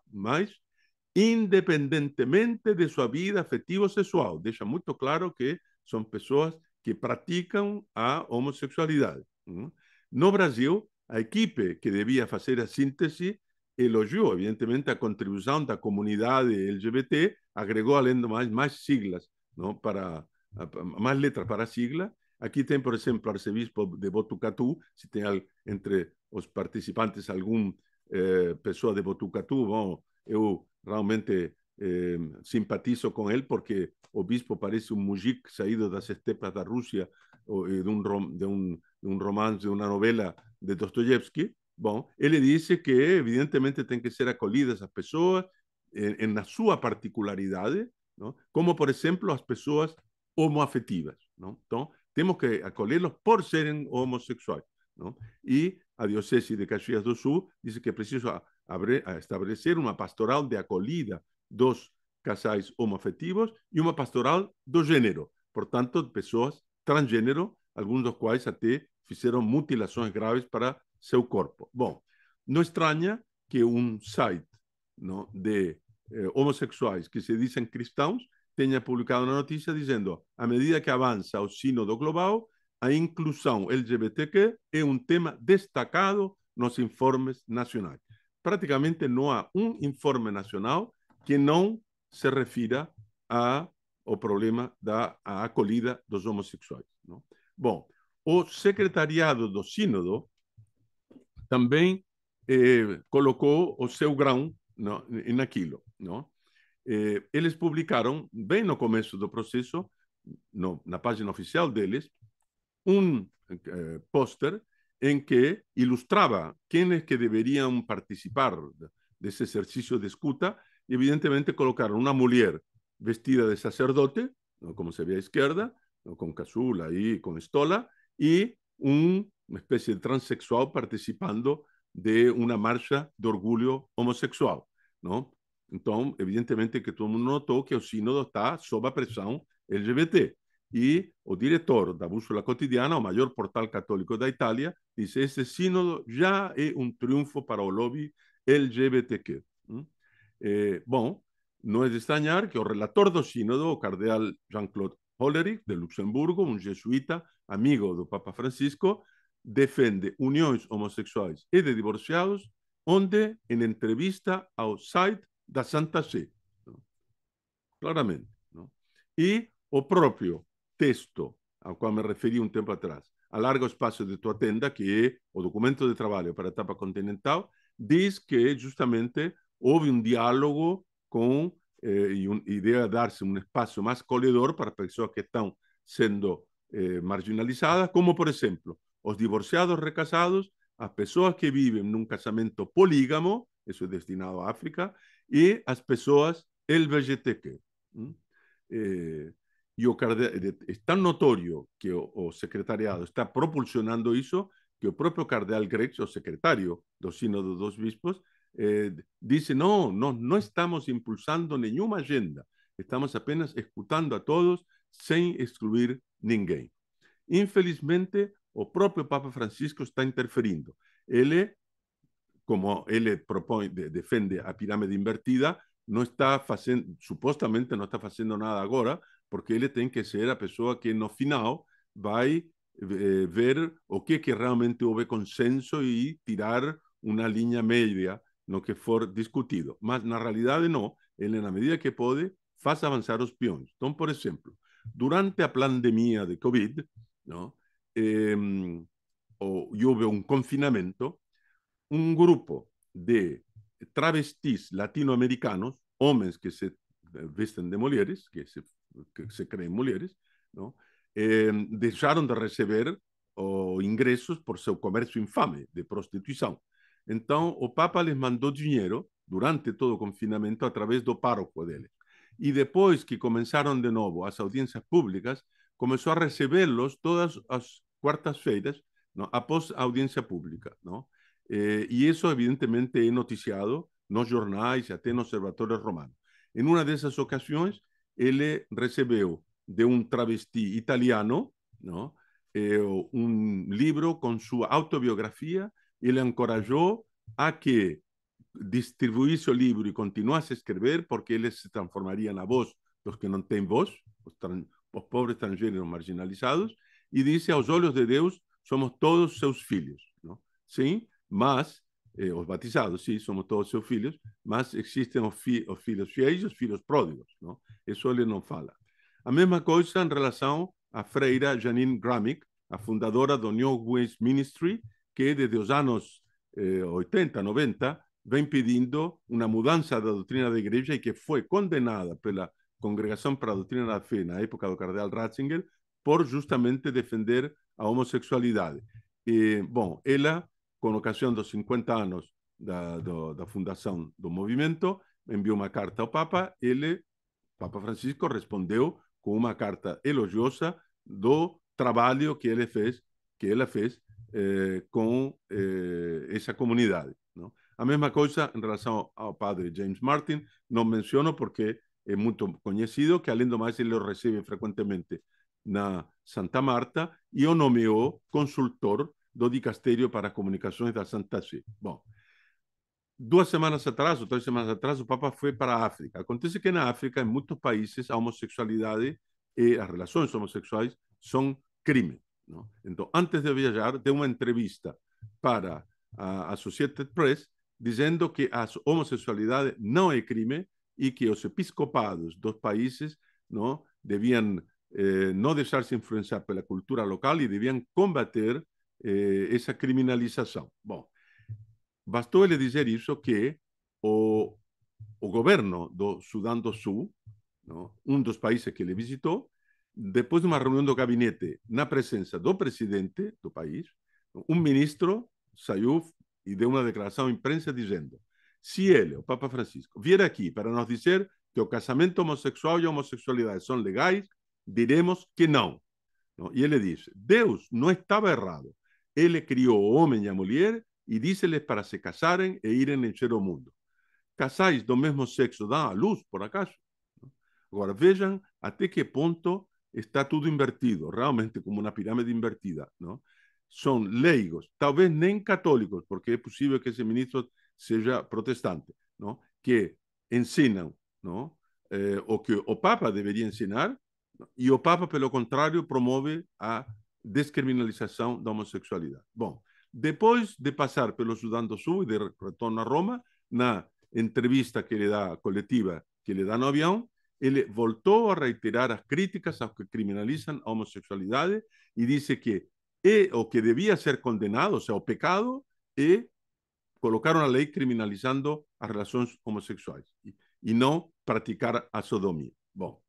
independentemente de sua vida ou sexual. deixa muito claro que são pessoas que praticam a homossexualidade. No Brasil, a equipe que devia fazer a síntese elogiou, evidentemente, a contribuição da comunidade LGBT, agregou, além do mais, mais siglas, não? Para, mais letras para a sigla. Aqui tem, por exemplo, o arcebispo de Botucatu, se tem entre os participantes algum eh, pessoa de Botucatu, bom, eu realmente eh, simpatizo com ele porque o bispo parece um mujik saído das estepas da Rússia, de, um, de, um, de um romance, de uma novela de Dostoiévski. Bom, ele disse que evidentemente tem que ser acolhidas as pessoas em, em na sua particularidade, não? como por exemplo as pessoas homoafetivas. Não? Então, temos que acolhê-los por serem homossexuais e a diocese de Caxias do Sul diz que é preciso estabelecer uma pastoral de acolhida dos casais homoafetivos e uma pastoral do gênero, portanto, pessoas transgênero, alguns dos quais até fizeram mutilações graves para seu corpo. Bom, não estranha que um site não, de eh, homossexuais que se dizem cristãos tenha publicado uma notícia dizendo à medida que avança o sínodo global, a inclusão LGBTQ é um tema destacado nos informes nacionais. Praticamente não há um informe nacional que não se refira a, ao problema da acolhida dos homossexuais. Não? Bom, o secretariado do Sínodo também eh, colocou o seu grão não, naquilo. Não? Eh, eles publicaram, bem no começo do processo, no, na página oficial deles, un eh, póster en que ilustraba quiénes que deberían participar de ese ejercicio de escuta evidentemente colocaron una mujer vestida de sacerdote, como se ve a izquierda, con casula y con estola, y una especie de transexual participando de una marcha de orgullo homosexual. ¿no? Entonces, evidentemente que todo el mundo notó que el sínodo está sob presión LGBT. E o diretor de Bússola Cotidiana, o mayor portal católico de Italia dice este sínodo ya es un triunfo para el lobby LGBTQ. Bueno, no es de extrañar que el relator del sínodo, el cardeal Jean-Claude Hollerich, de Luxemburgo, un jesuita amigo del Papa Francisco, defiende uniones homosexuales y de divorciados, donde en entrevista outside site da Santa Sé, claramente. Y el o texto ao qual me referi um tempo atrás, a largo espaço de tua tenda, que é o documento de trabalho para a etapa continental, diz que justamente houve um diálogo com eh, e, um, e deve dar-se um espaço mais colhedor para pessoas que estão sendo eh, marginalizadas, como por exemplo os divorciados recasados, as pessoas que vivem num casamento polígamo, isso é destinado à África, e as pessoas LGBTQ. Hm? Eh, y es tan notorio que o, secretariado está propulsionando eso que el propio cardeal Grex, o secretario sino de dos Bispos, eh, dice, no, no, no estamos impulsando ninguna agenda, estamos apenas escuchando a todos sin excluir a nadie. Infelizmente, el propio Papa Francisco está interferiendo. Él, como él defiende defiende a pirámide invertida, no está está haciendo nada ahora, porque él tiene que ser la persona que no final va a eh, ver o que que realmente hubo consenso y tirar línea media en lo que fue discutido. Mas na no, él En la medida que puede, faz avanzar los peones. Então, por ejemplo, durante la pandemia de Covid, não, eh, em, o, houve un confinamiento, un grupo de travestis latinoamericanos, hombres que se eh, visten de mujeres, que se que se creen mujeres, no Eh, de recibir ingresos por su comercio infame de prostitución entonces el Papa les mandó dinero durante todo confinamiento a través del do de él y después que comenzaron de nuevo las audiencias públicas, comenzó a recibirlos todas las cuartas feiras ¿no? após audiencia audiencia pública. no. Eh, eso evidentemente, he noticiado nos jornais, até observatorios romanos romano. una de esas ocasiones ele recibió de un travesti italiano un eh, un libro su su autobiografía. autobiografia. Ele encorajou a que distribuísse el libro y continuase a escrever, porque él se en la voz los que no tienen voz, los pobres transgéneros marginalizados, Y dice, a los ojos de Dios somos todos sus hijos. ¿no? Sí, más. eh, os batizados, sim, somos todos seus filhos, mas existem os, fi, os filhos fiéis e os filhos pródigos. Não? Isso ele não fala. A mesma coisa em relação à freira Janine Gramick, a fundadora do New Ways Ministry, que desde os anos eh, 80, 90, vem pedindo uma mudança da doutrina da igreja e que foi condenada pela Congregação para a Doutrina da Fé, na época do cardeal Ratzinger, por justamente defender a homossexualidade. E, eh, bom, ela com ocasião dos 50 anos da, fundação do movimento, enviou uma carta ao Papa. Ele, Papa Francisco, respondeu com uma carta elogiosa do trabalho que ele fez, que ela fez eh, com eh, essa comunidade. A mesma coisa em relação ao, ao padre James Martin, não menciono porque é muito conhecido, que além do mais ele o recebe frequentemente na Santa Marta e o nomeou consultor do Dicasterio para Comunicações da Santa Sé. Bom, duas semanas atrás, o tres semanas atrás, el Papa fue para África. Acontece que en África, en muchos países, la homosexualidad e as relações homossexuais são crime. Não? antes de viajar, deu una entrevista para a Associated Press diciendo que a homosexualidad no é crimen y que los episcopados dos países não deviam eh, não deixar-se influenciar cultura local y debían combater eh, essa criminalização. Bom, bastou ele dizer isso que o, o governo do Sudão do Sul, não, um dos países que ele visitou, depois de uma reunião do gabinete, na presença do presidente do país, um ministro saiu e deu uma declaração à imprensa dizendo: se ele, o Papa Francisco, vier aqui para nos dizer que o casamento homossexual e a homossexualidade são legais, diremos que não. não. E ele diz: Deus não estava errado. Él crió hombre hombre y a mujer y díceles para se casaren e en el cielo mundo. ¿Casáis do mismo sexo ¿Da a luz, por acaso? Ahora, vean hasta qué punto está todo invertido, realmente como una pirámide invertida, ¿no? Son leigos, tal vez ni católicos, porque es posible que ese ministro sea protestante, ¿no? Que enseñan ¿no? Eh, o que o Papa debería enseñar y o Papa, por lo contrario, promueve a descriminalização da homossexualidade. Bom, depois de passar pelo Sudão do Sul e de retorno a Roma, na entrevista que ele dá coletiva que ele dá no avião, ele voltou a reiterar as críticas ao que criminalizam a homossexualidade e disse que é o que devia ser condenado, ou seja, o pecado, e é colocar uma lei criminalizando as relações homossexuais e, e não praticar a sodomia. Bom,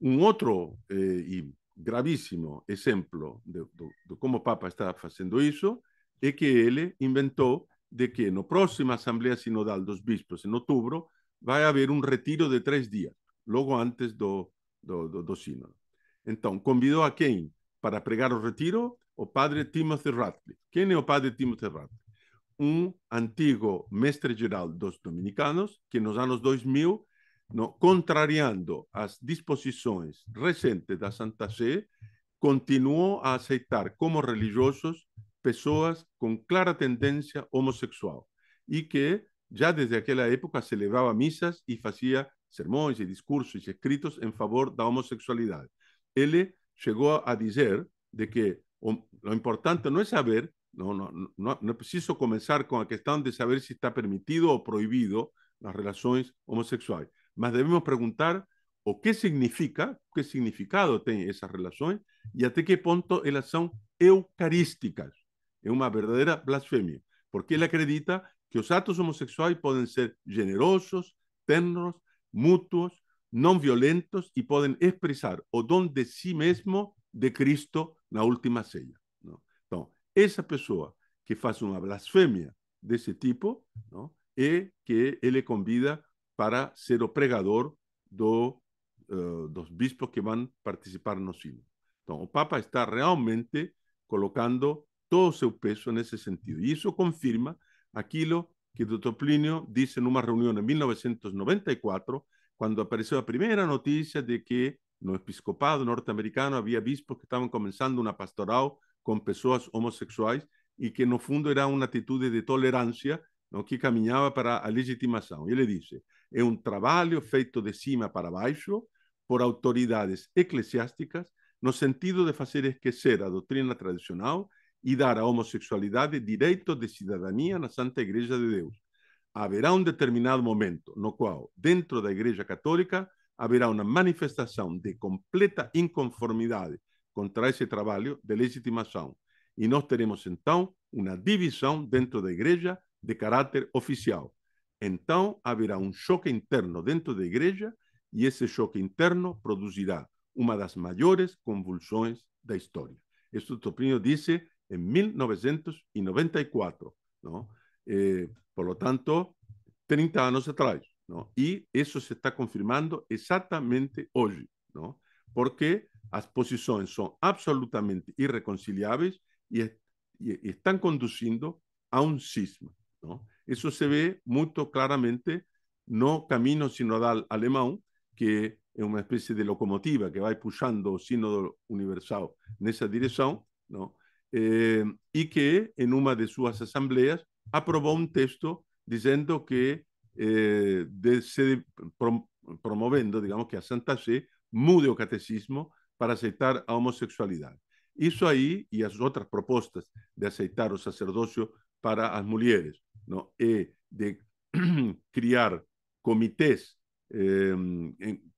um outro eh, e gravíssimo exemplo de, de como o Papa está fazendo isso é que ele inventou de que na próxima Assembleia Sinodal dos Bispos, em outubro, vai haver um retiro de três dias, logo antes do, do, do, do sínodo. Então, convidou a quem para pregar o retiro? O padre Timothy Ratley. Quem é o padre Timothy Ratley? Um antigo mestre-geral dos dominicanos que nos anos 2000 no, contrariando as disposições recentes da Santa Sé, continuou a aceitar como religiosos pessoas com clara tendência homossexual e que já desde aquela época celebrava missas e fazia sermões e discursos e escritos em favor da homossexualidade. Ele chegou a dizer de que o, importante não é saber, não, não, não, não é preciso começar com a questão de saber se está permitido ou proibido as relações homossexuais. Mas debemos preguntar o qué significa, qué significado tiene esa relación y hasta qué punto ellas son eucarísticas. Es una verdadera blasfemia, porque él acredita que los actos homosexuales pueden ser generosos, ternos, mutuos, no violentos y pueden expresar o don de sí mismo de Cristo la última sella no esa persona que que una blasfemia de ese tipo no é que le convida para ser o pregador do, uh, dos bispos que vão participar no sino. Então, o Papa está realmente colocando todo o seu peso nesse sentido. E isso confirma aquilo que o Dr. Plínio disse numa reunião em 1994, quando apareceu a primeira notícia de que no episcopado norte-americano havia bispos que estavam começando uma pastoral com pessoas homossexuais e que no fundo era uma atitude de tolerância no, que caminhava para a legitimação. Ele disse: é um trabalho feito de cima para baixo por autoridades eclesiásticas no sentido de fazer esquecer a doutrina tradicional e dar à homossexualidade direitos de cidadania na Santa Igreja de Deus. Haverá um determinado momento no qual, dentro da Igreja Católica, haverá uma manifestação de completa inconformidade contra esse trabalho de legitimação. E nós teremos então uma divisão dentro da Igreja de caráter oficial. Entonces habrá un choque interno dentro la Iglesia y ese choque interno producirá una las mayores convulsiones de la historia. Esto Topino dice en 1994, ¿no? Eh, por lo tanto, 30 años atrás, ¿no? Y eso se está confirmando exactamente hoy, ¿no? Porque las posiciones son absolutamente irreconciliables y, están conduciendo a un cisma, ¿no? Isso se vê muito claramente no caminho sinodal alemão, que é uma espécie de locomotiva que vai puxando o sínodo universal nessa direção, não? e eh, que, em uma de suas assembleias, aprovou um texto dizendo que, eh, de, se, prom, promovendo, digamos, que a Santa Sé mude o catecismo para aceitar a homossexualidade. Isso aí e as outras propostas de aceitar o sacerdócio para as mulheres, e de criar comitês eh,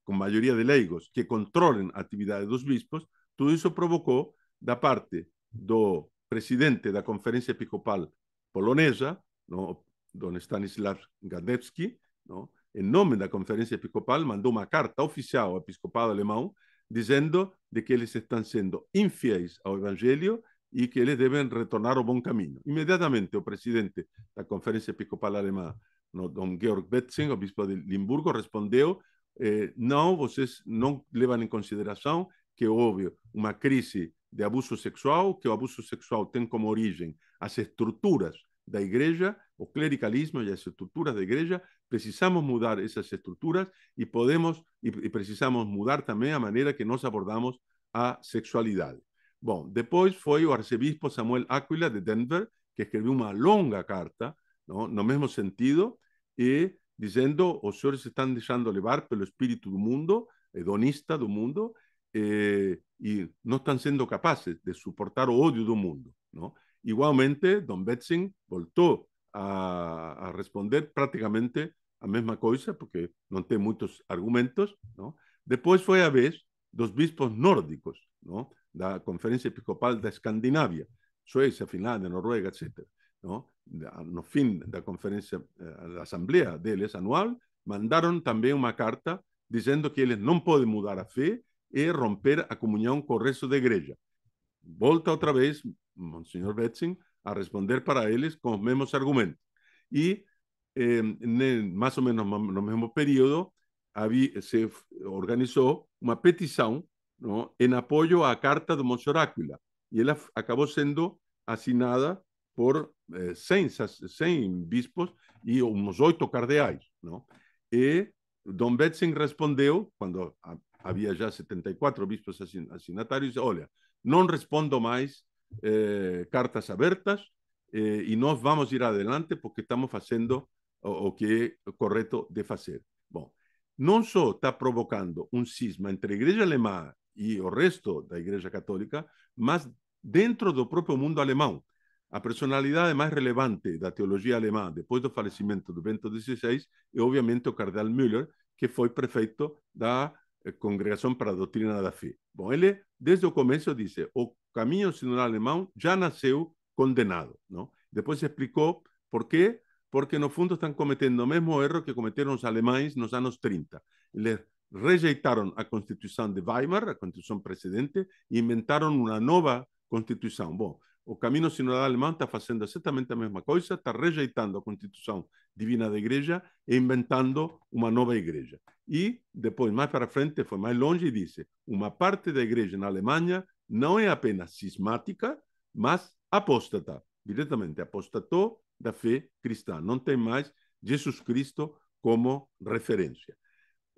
maioria de leigos que controlem a atividade dos bispos, tudo isso provocou da parte do presidente da Conferência Episcopal Polonesa, no, Don Stanislav Gadewski, no, em nome da Conferência Episcopal, mandou uma carta oficial ao Episcopado Alemão dizendo de que eles estão sendo infiéis ao Evangelho e que eles devem retornar ao bom caminho. Imediatamente, o presidente da Conferência Episcopal Alemã, Dom Georg o obispo de Limburgo, respondeu: eh, não, vocês não levam em consideração que houve uma crise de abuso sexual, que o abuso sexual tem como origem as estruturas da igreja, o clericalismo e as estruturas da igreja. Precisamos mudar essas estruturas e podemos e precisamos mudar também a maneira que nós abordamos a sexualidade. Bom, depois foi o arcebispo Samuel Áquila de Denver, que escreveu uma longa carta, não? no mesmo sentido, e dizendo: os senhores estão deixando levar pelo espírito do mundo, hedonista do mundo, e eh, não estão sendo capazes de suportar o ódio do mundo. Não? Igualmente, Don Betzing voltou a, a, responder praticamente a mesma coisa, porque não tem muitos argumentos. Não? Depois foi a vez dos bispos nórdicos, não? da Conferência Episcopal da Escandinávia, Suécia, Finlândia, Noruega, etc. No, eh, no fim da conferência, da assembleia deles anual, mandaram também uma carta dizendo que eles não podem mudar a fé e romper a comunhão com o resto da igreja. Volta outra vez, Monsenhor Betzing, a responder para eles com os mesmos argumentos. E, eh, mais ou menos no mesmo período, havia, se organizou uma petição en apoyo a Carta de áquila Y él acabó siendo asignada por 100 eh, seis, bispos y unos 8 cardeais. don eh, Don Betzing respondeu, cuando había ya 74 bispos dice, olha, no respondo más eh, cartas abiertas y nos vamos a ir adelante porque estamos haciendo o, que es correcto de hacer bueno no solo está provocando un sisma entre la iglesia alemana e o resto da Igreja Católica, mas dentro do próprio mundo alemão. A personalidade mais relevante da teologia alemã depois do falecimento do Bento XVI é, obviamente, o Cardeal Müller, que foi prefeito da eh, Congregação para a Doutrina da Fé. Bom, ele, desde o começo, disse o caminho sinodal é alemão já nasceu condenado. Não? Depois explicou por quê, porque, no fundo, estão cometendo o mesmo erro que cometeram os alemães nos anos 30. Eles rejeitaram a Constituição de Weimar, a Constituição precedente, e inventaram uma nova Constituição. Bom, o Caminho Sinodal Alemão está fazendo exatamente a mesma coisa, está rejeitando a Constituição Divina da Igreja e inventando uma nova Igreja. E depois, mais para frente, foi mais longe e disse: uma parte da Igreja na Alemanha não é apenas cismática, mas apóstata, diretamente apostatou da fé cristã. Não tem mais Jesus Cristo como referência.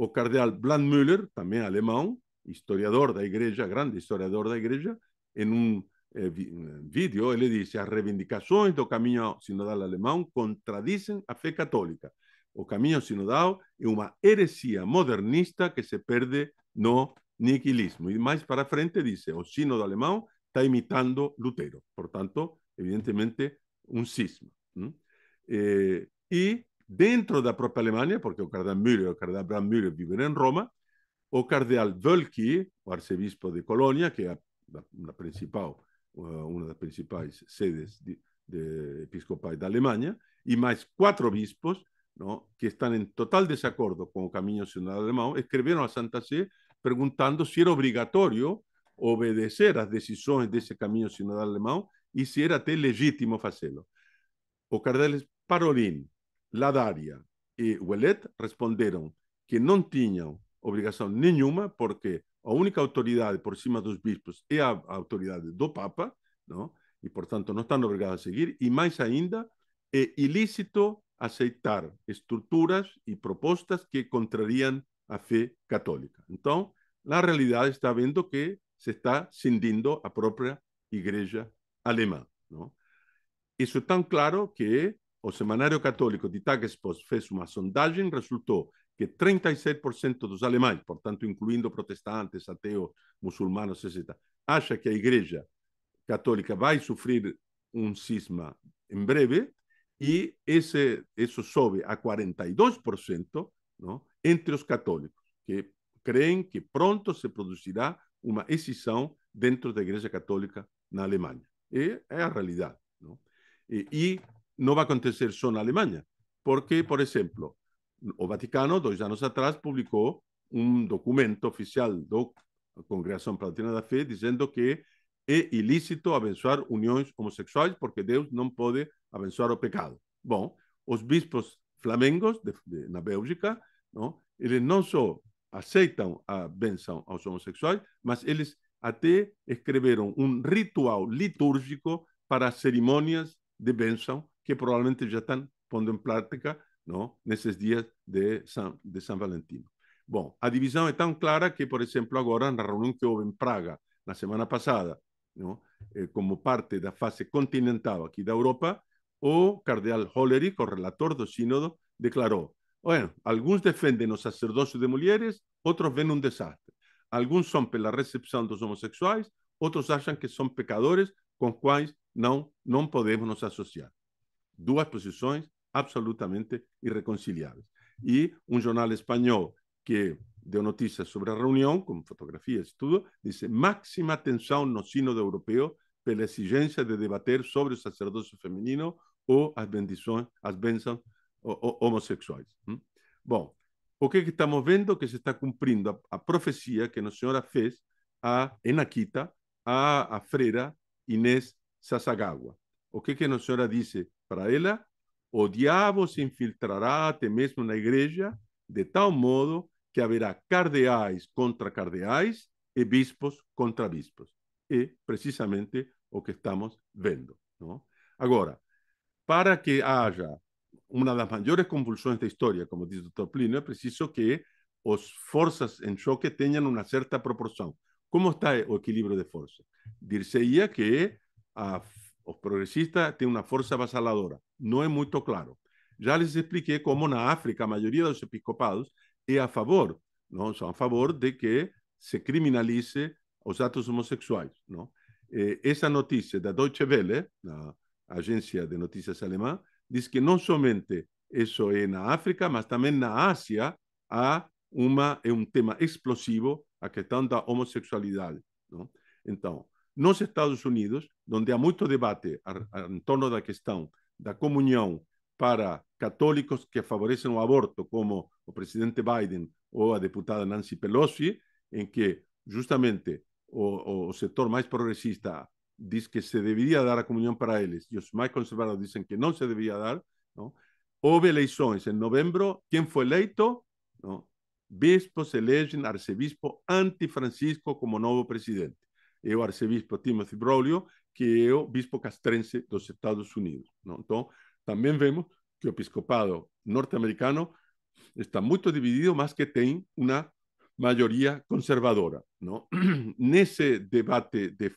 o cardeal Müller, también alemán, historiador de la Iglesia, grande historiador de la Iglesia, en un eh, video vídeo, le dice, las reivindicaciones del camino sinodal alemán contradicen a fe católica. O camino sinodal es una heresía modernista que se pierde no niquilismo. Y más para frente dice, o sínodo alemán está imitando Lutero. Por tanto, evidentemente, un cisma. Eh, y dentro da propia Alemania, porque o cardeal Müller y o cardeal Bram Müller viven em Roma, o cardeal Völki, o arcebispo de Colonia, que es eh, una principal, uma das principais sedes de, de episcopais y más cuatro mais bispos, ¿no? que están en total desacuerdo con el Camino Nacional Alemán, escribieron a Santa Sé preguntando si era obligatorio obedecer las decisiones de ese Camino Nacional Alemán y si era legítimo hacerlo. O cardenal Parolin Ladaria e Welet responderam que não tinham obrigação nenhuma, porque a única autoridade por cima dos bispos é a, a autoridade do Papa, não? e portanto não estão obrigados a seguir, e mais ainda, é ilícito aceitar estruturas e propostas que contrariam a fé católica. Então, na realidade, está vendo que se está cindindo a própria igreja alemã. Não? Isso é tão claro que o Semanário Católico de Tagespost fez uma sondagem, resultou que 37% dos alemães, portanto, incluindo protestantes, ateus, muçulmanos, etc., acha que a Igreja Católica vai sofrer um cisma em breve, e esse, isso sobe a 42% não, entre os católicos, que creem que pronto se produzirá uma excisão dentro da Igreja Católica na Alemanha. E é a realidade. Não? E, e não vai acontecer só na Alemanha, porque, por exemplo, o Vaticano, dois anos atrás, publicou um documento oficial do Congregação Palatina da Fé dizendo que é ilícito abençoar uniões homossexuais porque Deus não pode abençoar o pecado. Bom, os bispos flamengos de, de, na Bélgica, não, eles não só aceitam a benção aos homossexuais, mas eles até escreveram um ritual litúrgico para cerimônias de benção que probablemente ya están poniendo en práctica ¿no? en esos días de San, de San Valentino. Bom, a divisão é tão clara que, por exemplo, agora na reunião que houve em Praga na semana passada, não? Eh, como parte da fase continental aqui da Europa, o cardeal Hollerich, o relator do sínodo, declarou: bueno, alguns defendem o sacerdócio de mulheres, outros veem um desastre. Alguns são pela recepção dos homossexuais, outros acham que são pecadores com quais não não podemos nos associar duas posições absolutamente irreconciliáveis. E um jornal espanhol que deu notícias sobre a reunião, com fotografias e tudo, disse máxima tensão no sino europeu pela exigência de debater sobre o sacerdócio feminino ou as bendições, as bênçãos homossexuais. Hum? Bom, o que, é que, estamos vendo? Que se está cumprindo a, a profecia que a Senhora fez a Enaquita, a, a freira Inês Sasagawa. O que, é que a Senhora disse para ela, o diabo se infiltrará até mesmo na igreja, de tal modo que haverá cardeais contra cardeais e bispos contra bispos. É precisamente o que estamos vendo. Não? Agora, para que haja uma das maiores convulsões da história, como diz o Dr. Plínio, é preciso que as forças em choque tenham uma certa proporção. Como está o equilíbrio de forças? Dir-se-ia que a os progressistas têm uma força avassaladora. Não é muito claro. Já les expliquei como na África a maioria dos episcopados é a favor, não? são a favor de que se criminalize os atos homossexuais. Não? essa eh, notícia da Deutsche Welle, a agência de notícias alemã, diz que não somente isso é na África, mas também na Ásia há uma, é um tema explosivo a questão da homossexualidade. Não? Então, nos Estados Unidos, onde há muito debate em torno da questão da comunhão para católicos que favorecem o aborto, como o presidente Biden ou a deputada Nancy Pelosi, em que justamente o, o setor mais progressista diz que se deveria dar a comunhão para eles e os mais conservadores dizem que não se deveria dar. Não? Houve eleições em novembro. Quem foi eleito? Não? Bispos elegem arcebispo anti-Francisco como novo presidente. é eh, o arcebispo Timothy Brolio, que é o bispo castrense dos Estados Unidos. Não? también vemos que el episcopado norteamericano está muito dividido, más que tiene una mayoría conservadora. En ese debate de,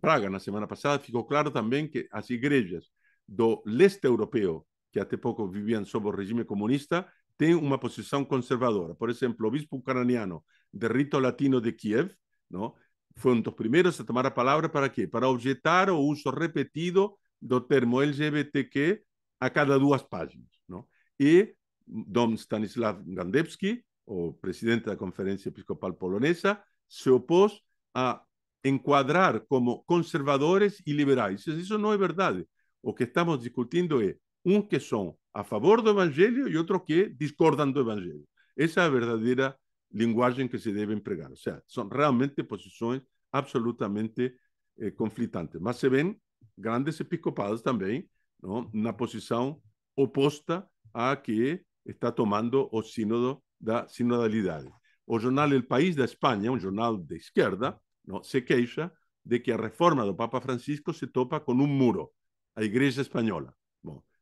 Praga, la semana pasada, ficou claro también que las iglesias do este europeo, que hace poco vivían sob o regime comunista, tienen una posición conservadora. Por ejemplo, o bispo ucraniano de rito latino de Kiev, não? fomos os primeiros a tomar a palavra para quê? Para objetar o uso repetido do termo LGBTQ a cada duas páginas. Não? E Dom Stanislav Gandewski, o presidente da Conferência Episcopal Polonesa, se opôs a enquadrar como conservadores e liberais. Isso não é verdade. O que estamos discutindo é uns que são a favor do Evangelho e outros que discordam do Evangelho. Essa é a verdadeira lenguaje en que se debe empregar. O sea, son realmente posiciones absolutamente eh, conflitantes. se ven grandes episcopados también ¿no? una posición opuesta a que está tomando o sínodo da sinodalidad. O jornal El País de España, un jornal de izquierda, ¿no? se queja de que la reforma del Papa Francisco se topa con un muro, la Iglesia Española.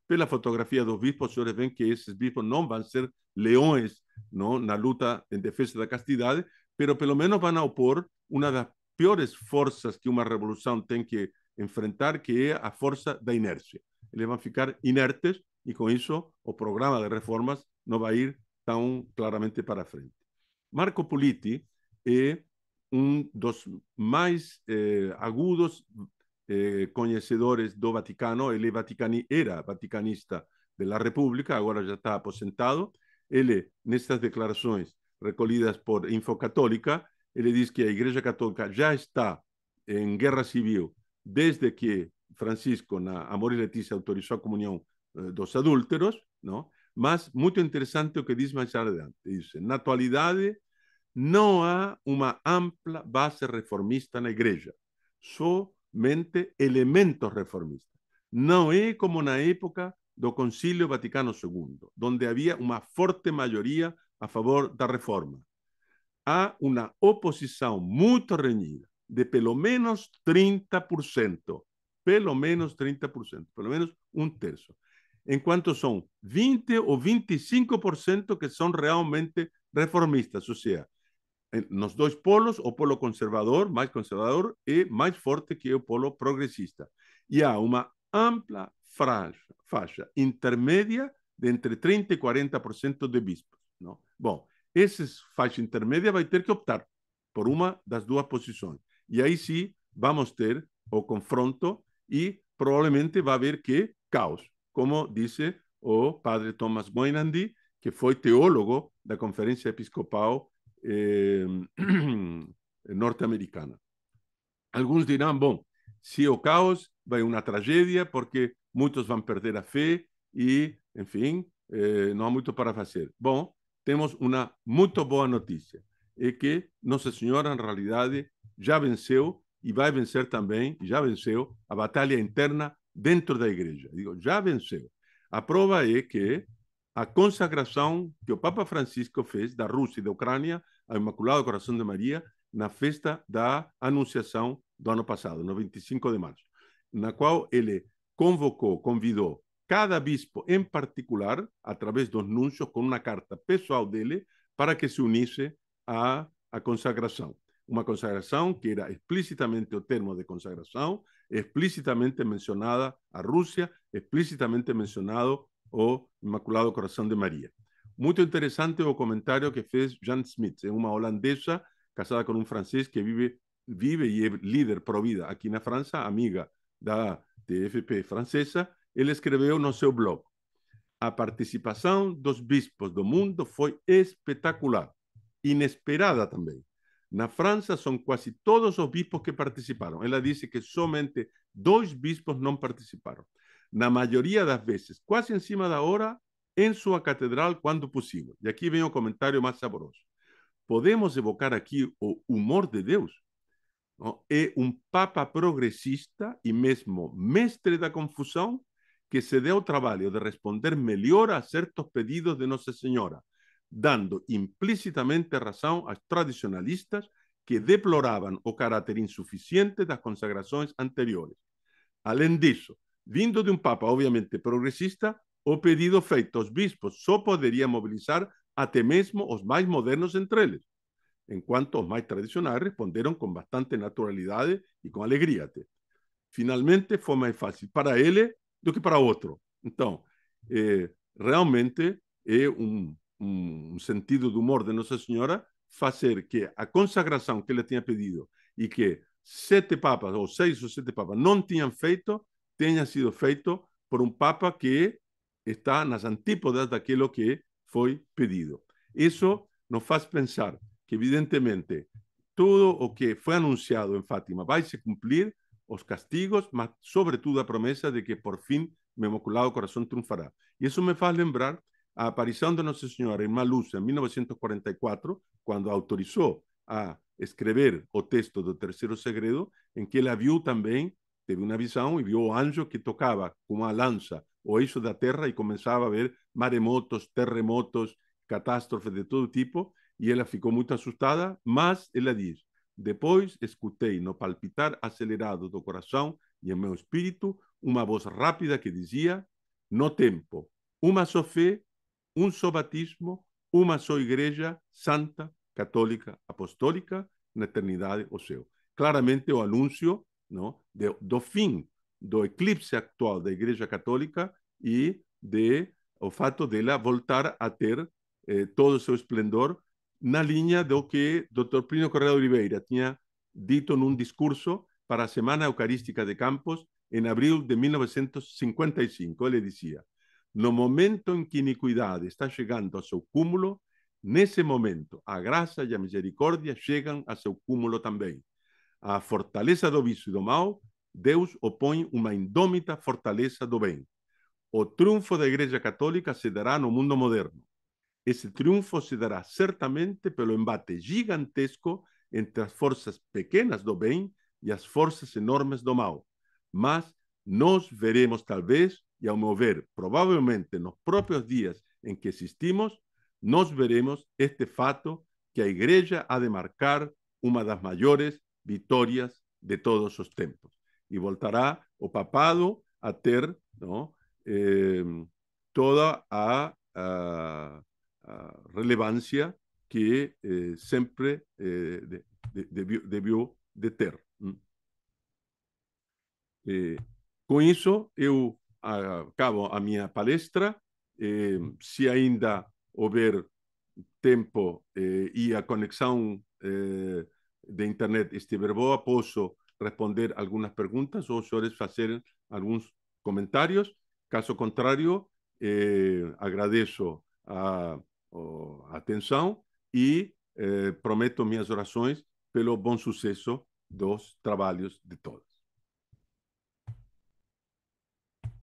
pela fotografia dos bispos, os senhores veem que esses bispos não vão ser leões não, na luta em defesa da castidade, mas pelo menos vão opor uma das piores forças que uma revolução tem que enfrentar, que é a força da inércia. Eles vão ficar inertes e, com isso, o programa de reformas não vai ir tão claramente para frente. Marco Politi é um dos mais eh, agudos eh, conhecedores do Vaticano, ele é vaticani, era vaticanista da República, agora já está aposentado. Ele, nestas declarações recolhidas por Infocatólica, ele diz que a Igreja Católica já está em guerra civil desde que Francisco, na Amor e Letícia, autorizou a comunhão eh, dos adúlteros, não? mas muito interessante o que diz mais adiante. Diz, na atualidade, não há uma ampla base reformista na Igreja. Só elementos reformistas. No es como en la época del Concilio Vaticano II, donde había una fuerte mayoría a favor de la reforma. Hay una oposición muy reñida de pelo menos 30%, pelo menos 30%, pelo menos un tercio, en cuanto son 20 o 25% que son realmente reformistas, o sea, nos dois polos, o polo conservador, mais conservador, e mais forte que o polo progressista. E há uma ampla faixa, faixa intermédia de entre 30% e 40% de bispos. Não? Bom, essa faixa intermédia vai ter que optar por uma das duas posições. E aí sim vamos ter o confronto e provavelmente vai haver que caos, como disse o padre Thomas Moinandi, que foi teólogo da Conferência Episcopal eh, norte-americana. Alguns dirão, bom, se o caos vai uma tragédia, porque muitos vão perder a fé e, enfim, eh, não há muito para fazer. Bom, temos uma muito boa notícia, é que Nossa Senhora, na realidade, já venceu e vai vencer também, já venceu a batalha interna dentro da igreja. Digo, já venceu. A prova é que a consagração que o Papa Francisco fez da Rússia e da Ucrânia ao Imaculado Coração de Maria na festa da Anunciação do ano passado, no 25 de março, na qual ele convocou, convidou cada bispo em particular, através dos nuncios, com uma carta pessoal dele, para que se unisse à, à consagração. Uma consagração que era explicitamente o termo de consagração, explicitamente mencionada a Rússia, explicitamente mencionado o Imaculado Coração de Maria. Muito interessante o comentário que fez Jan Smith, é uma holandesa casada com um francês que vive, vive e é líder provida aqui na França, amiga da TFP francesa. Ele escreveu no seu blog: A participação dos bispos do mundo foi espetacular, inesperada também. Na França, são quase todos os bispos que participaram. Ela disse que somente dois bispos não participaram na maioria das vezes, quase em cima da hora, em sua catedral quando possível. E aqui vem o comentário mais saboroso. Podemos evocar aqui o humor de Deus? Não? É um Papa progressista e mesmo mestre da confusão que se deu o trabalho de responder melhor a certos pedidos de Nossa Senhora, dando implicitamente razão aos tradicionalistas que deploravam o caráter insuficiente das consagrações anteriores. Além disso, vindo de um papa obviamente progressista o pedido feito aos bispos só poderia mobilizar até mesmo os mais modernos entre eles, enquanto os mais tradicionais responderam com bastante naturalidade e com alegria até. Finalmente, foi mais fácil para ele do que para outro. Então, é, realmente é um, um sentido do humor de Nossa Senhora fazer que a consagração que ele tinha pedido e que sete papas, ou seis ou sete papas, não tinham feito, tenha sido feito por um Papa que está nas antípodas daquilo que foi pedido. Isso nos faz pensar que, evidentemente, tudo o que foi anunciado em Fátima vai se cumprir, os castigos, mas, sobretudo, a promessa de que, por fim, meu Imaculado Coração triunfará. E Isso me faz lembrar a aparição de Nossa Senhora em Maluz, em 1944, quando autorizou a escrever o texto do Terceiro Segredo, em que ela viu também teve visão e viu o anjo que tocava com uma lança o isso da terra e começava a ver maremotos, terremotos, catástrofes de todo tipo e ela ficou muito assustada mas ela diz: depois escutei no palpitar acelerado do coração e em meu espírito uma voz rápida que dizia: No tempo, uma só fé, um só batismo, uma só igreja santa, católica, apostólica, na eternidade o céu. Claramente o anúncio não? De, do fim do eclipse atual da Igreja Católica e de o fato dela voltar a ter eh, todo o seu esplendor na linha do que Dr. Plínio Correia Oliveira tinha dito num discurso para a Semana Eucarística de Campos em abril de 1955. Ele dizia: No momento em que a iniquidade está chegando ao seu cúmulo, nesse momento a graça e a misericórdia chegam ao seu cúmulo também à fortaleza do vício e do mal, Deus opõe uma indômita fortaleza do bem. O triunfo da Igreja Católica se dará no mundo moderno. Esse triunfo se dará certamente pelo embate gigantesco entre as forças pequenas do bem e as forças enormes do mal. Mas nós veremos, talvez, e ao meu ver, provavelmente nos próprios dias em que existimos, nós veremos este fato que a Igreja ha de marcar uma das maiores vitórias de todos os tempos. E voltará o papado a ter não, eh, toda a, a, a, relevância que eh, sempre eh, de, de, de ter. Eh, com isso, eu acabo a minha palestra. Eh, se ainda houver tempo eh, e a conexão eh, de internet, este, verbo apoyo responder algunas preguntas o señores, hacer algunos comentarios. Caso contrario, eh, agradezco agradeço a, a, atenção e eh, prometo minhas orações pelo bom suceso dos trabalhos de todos.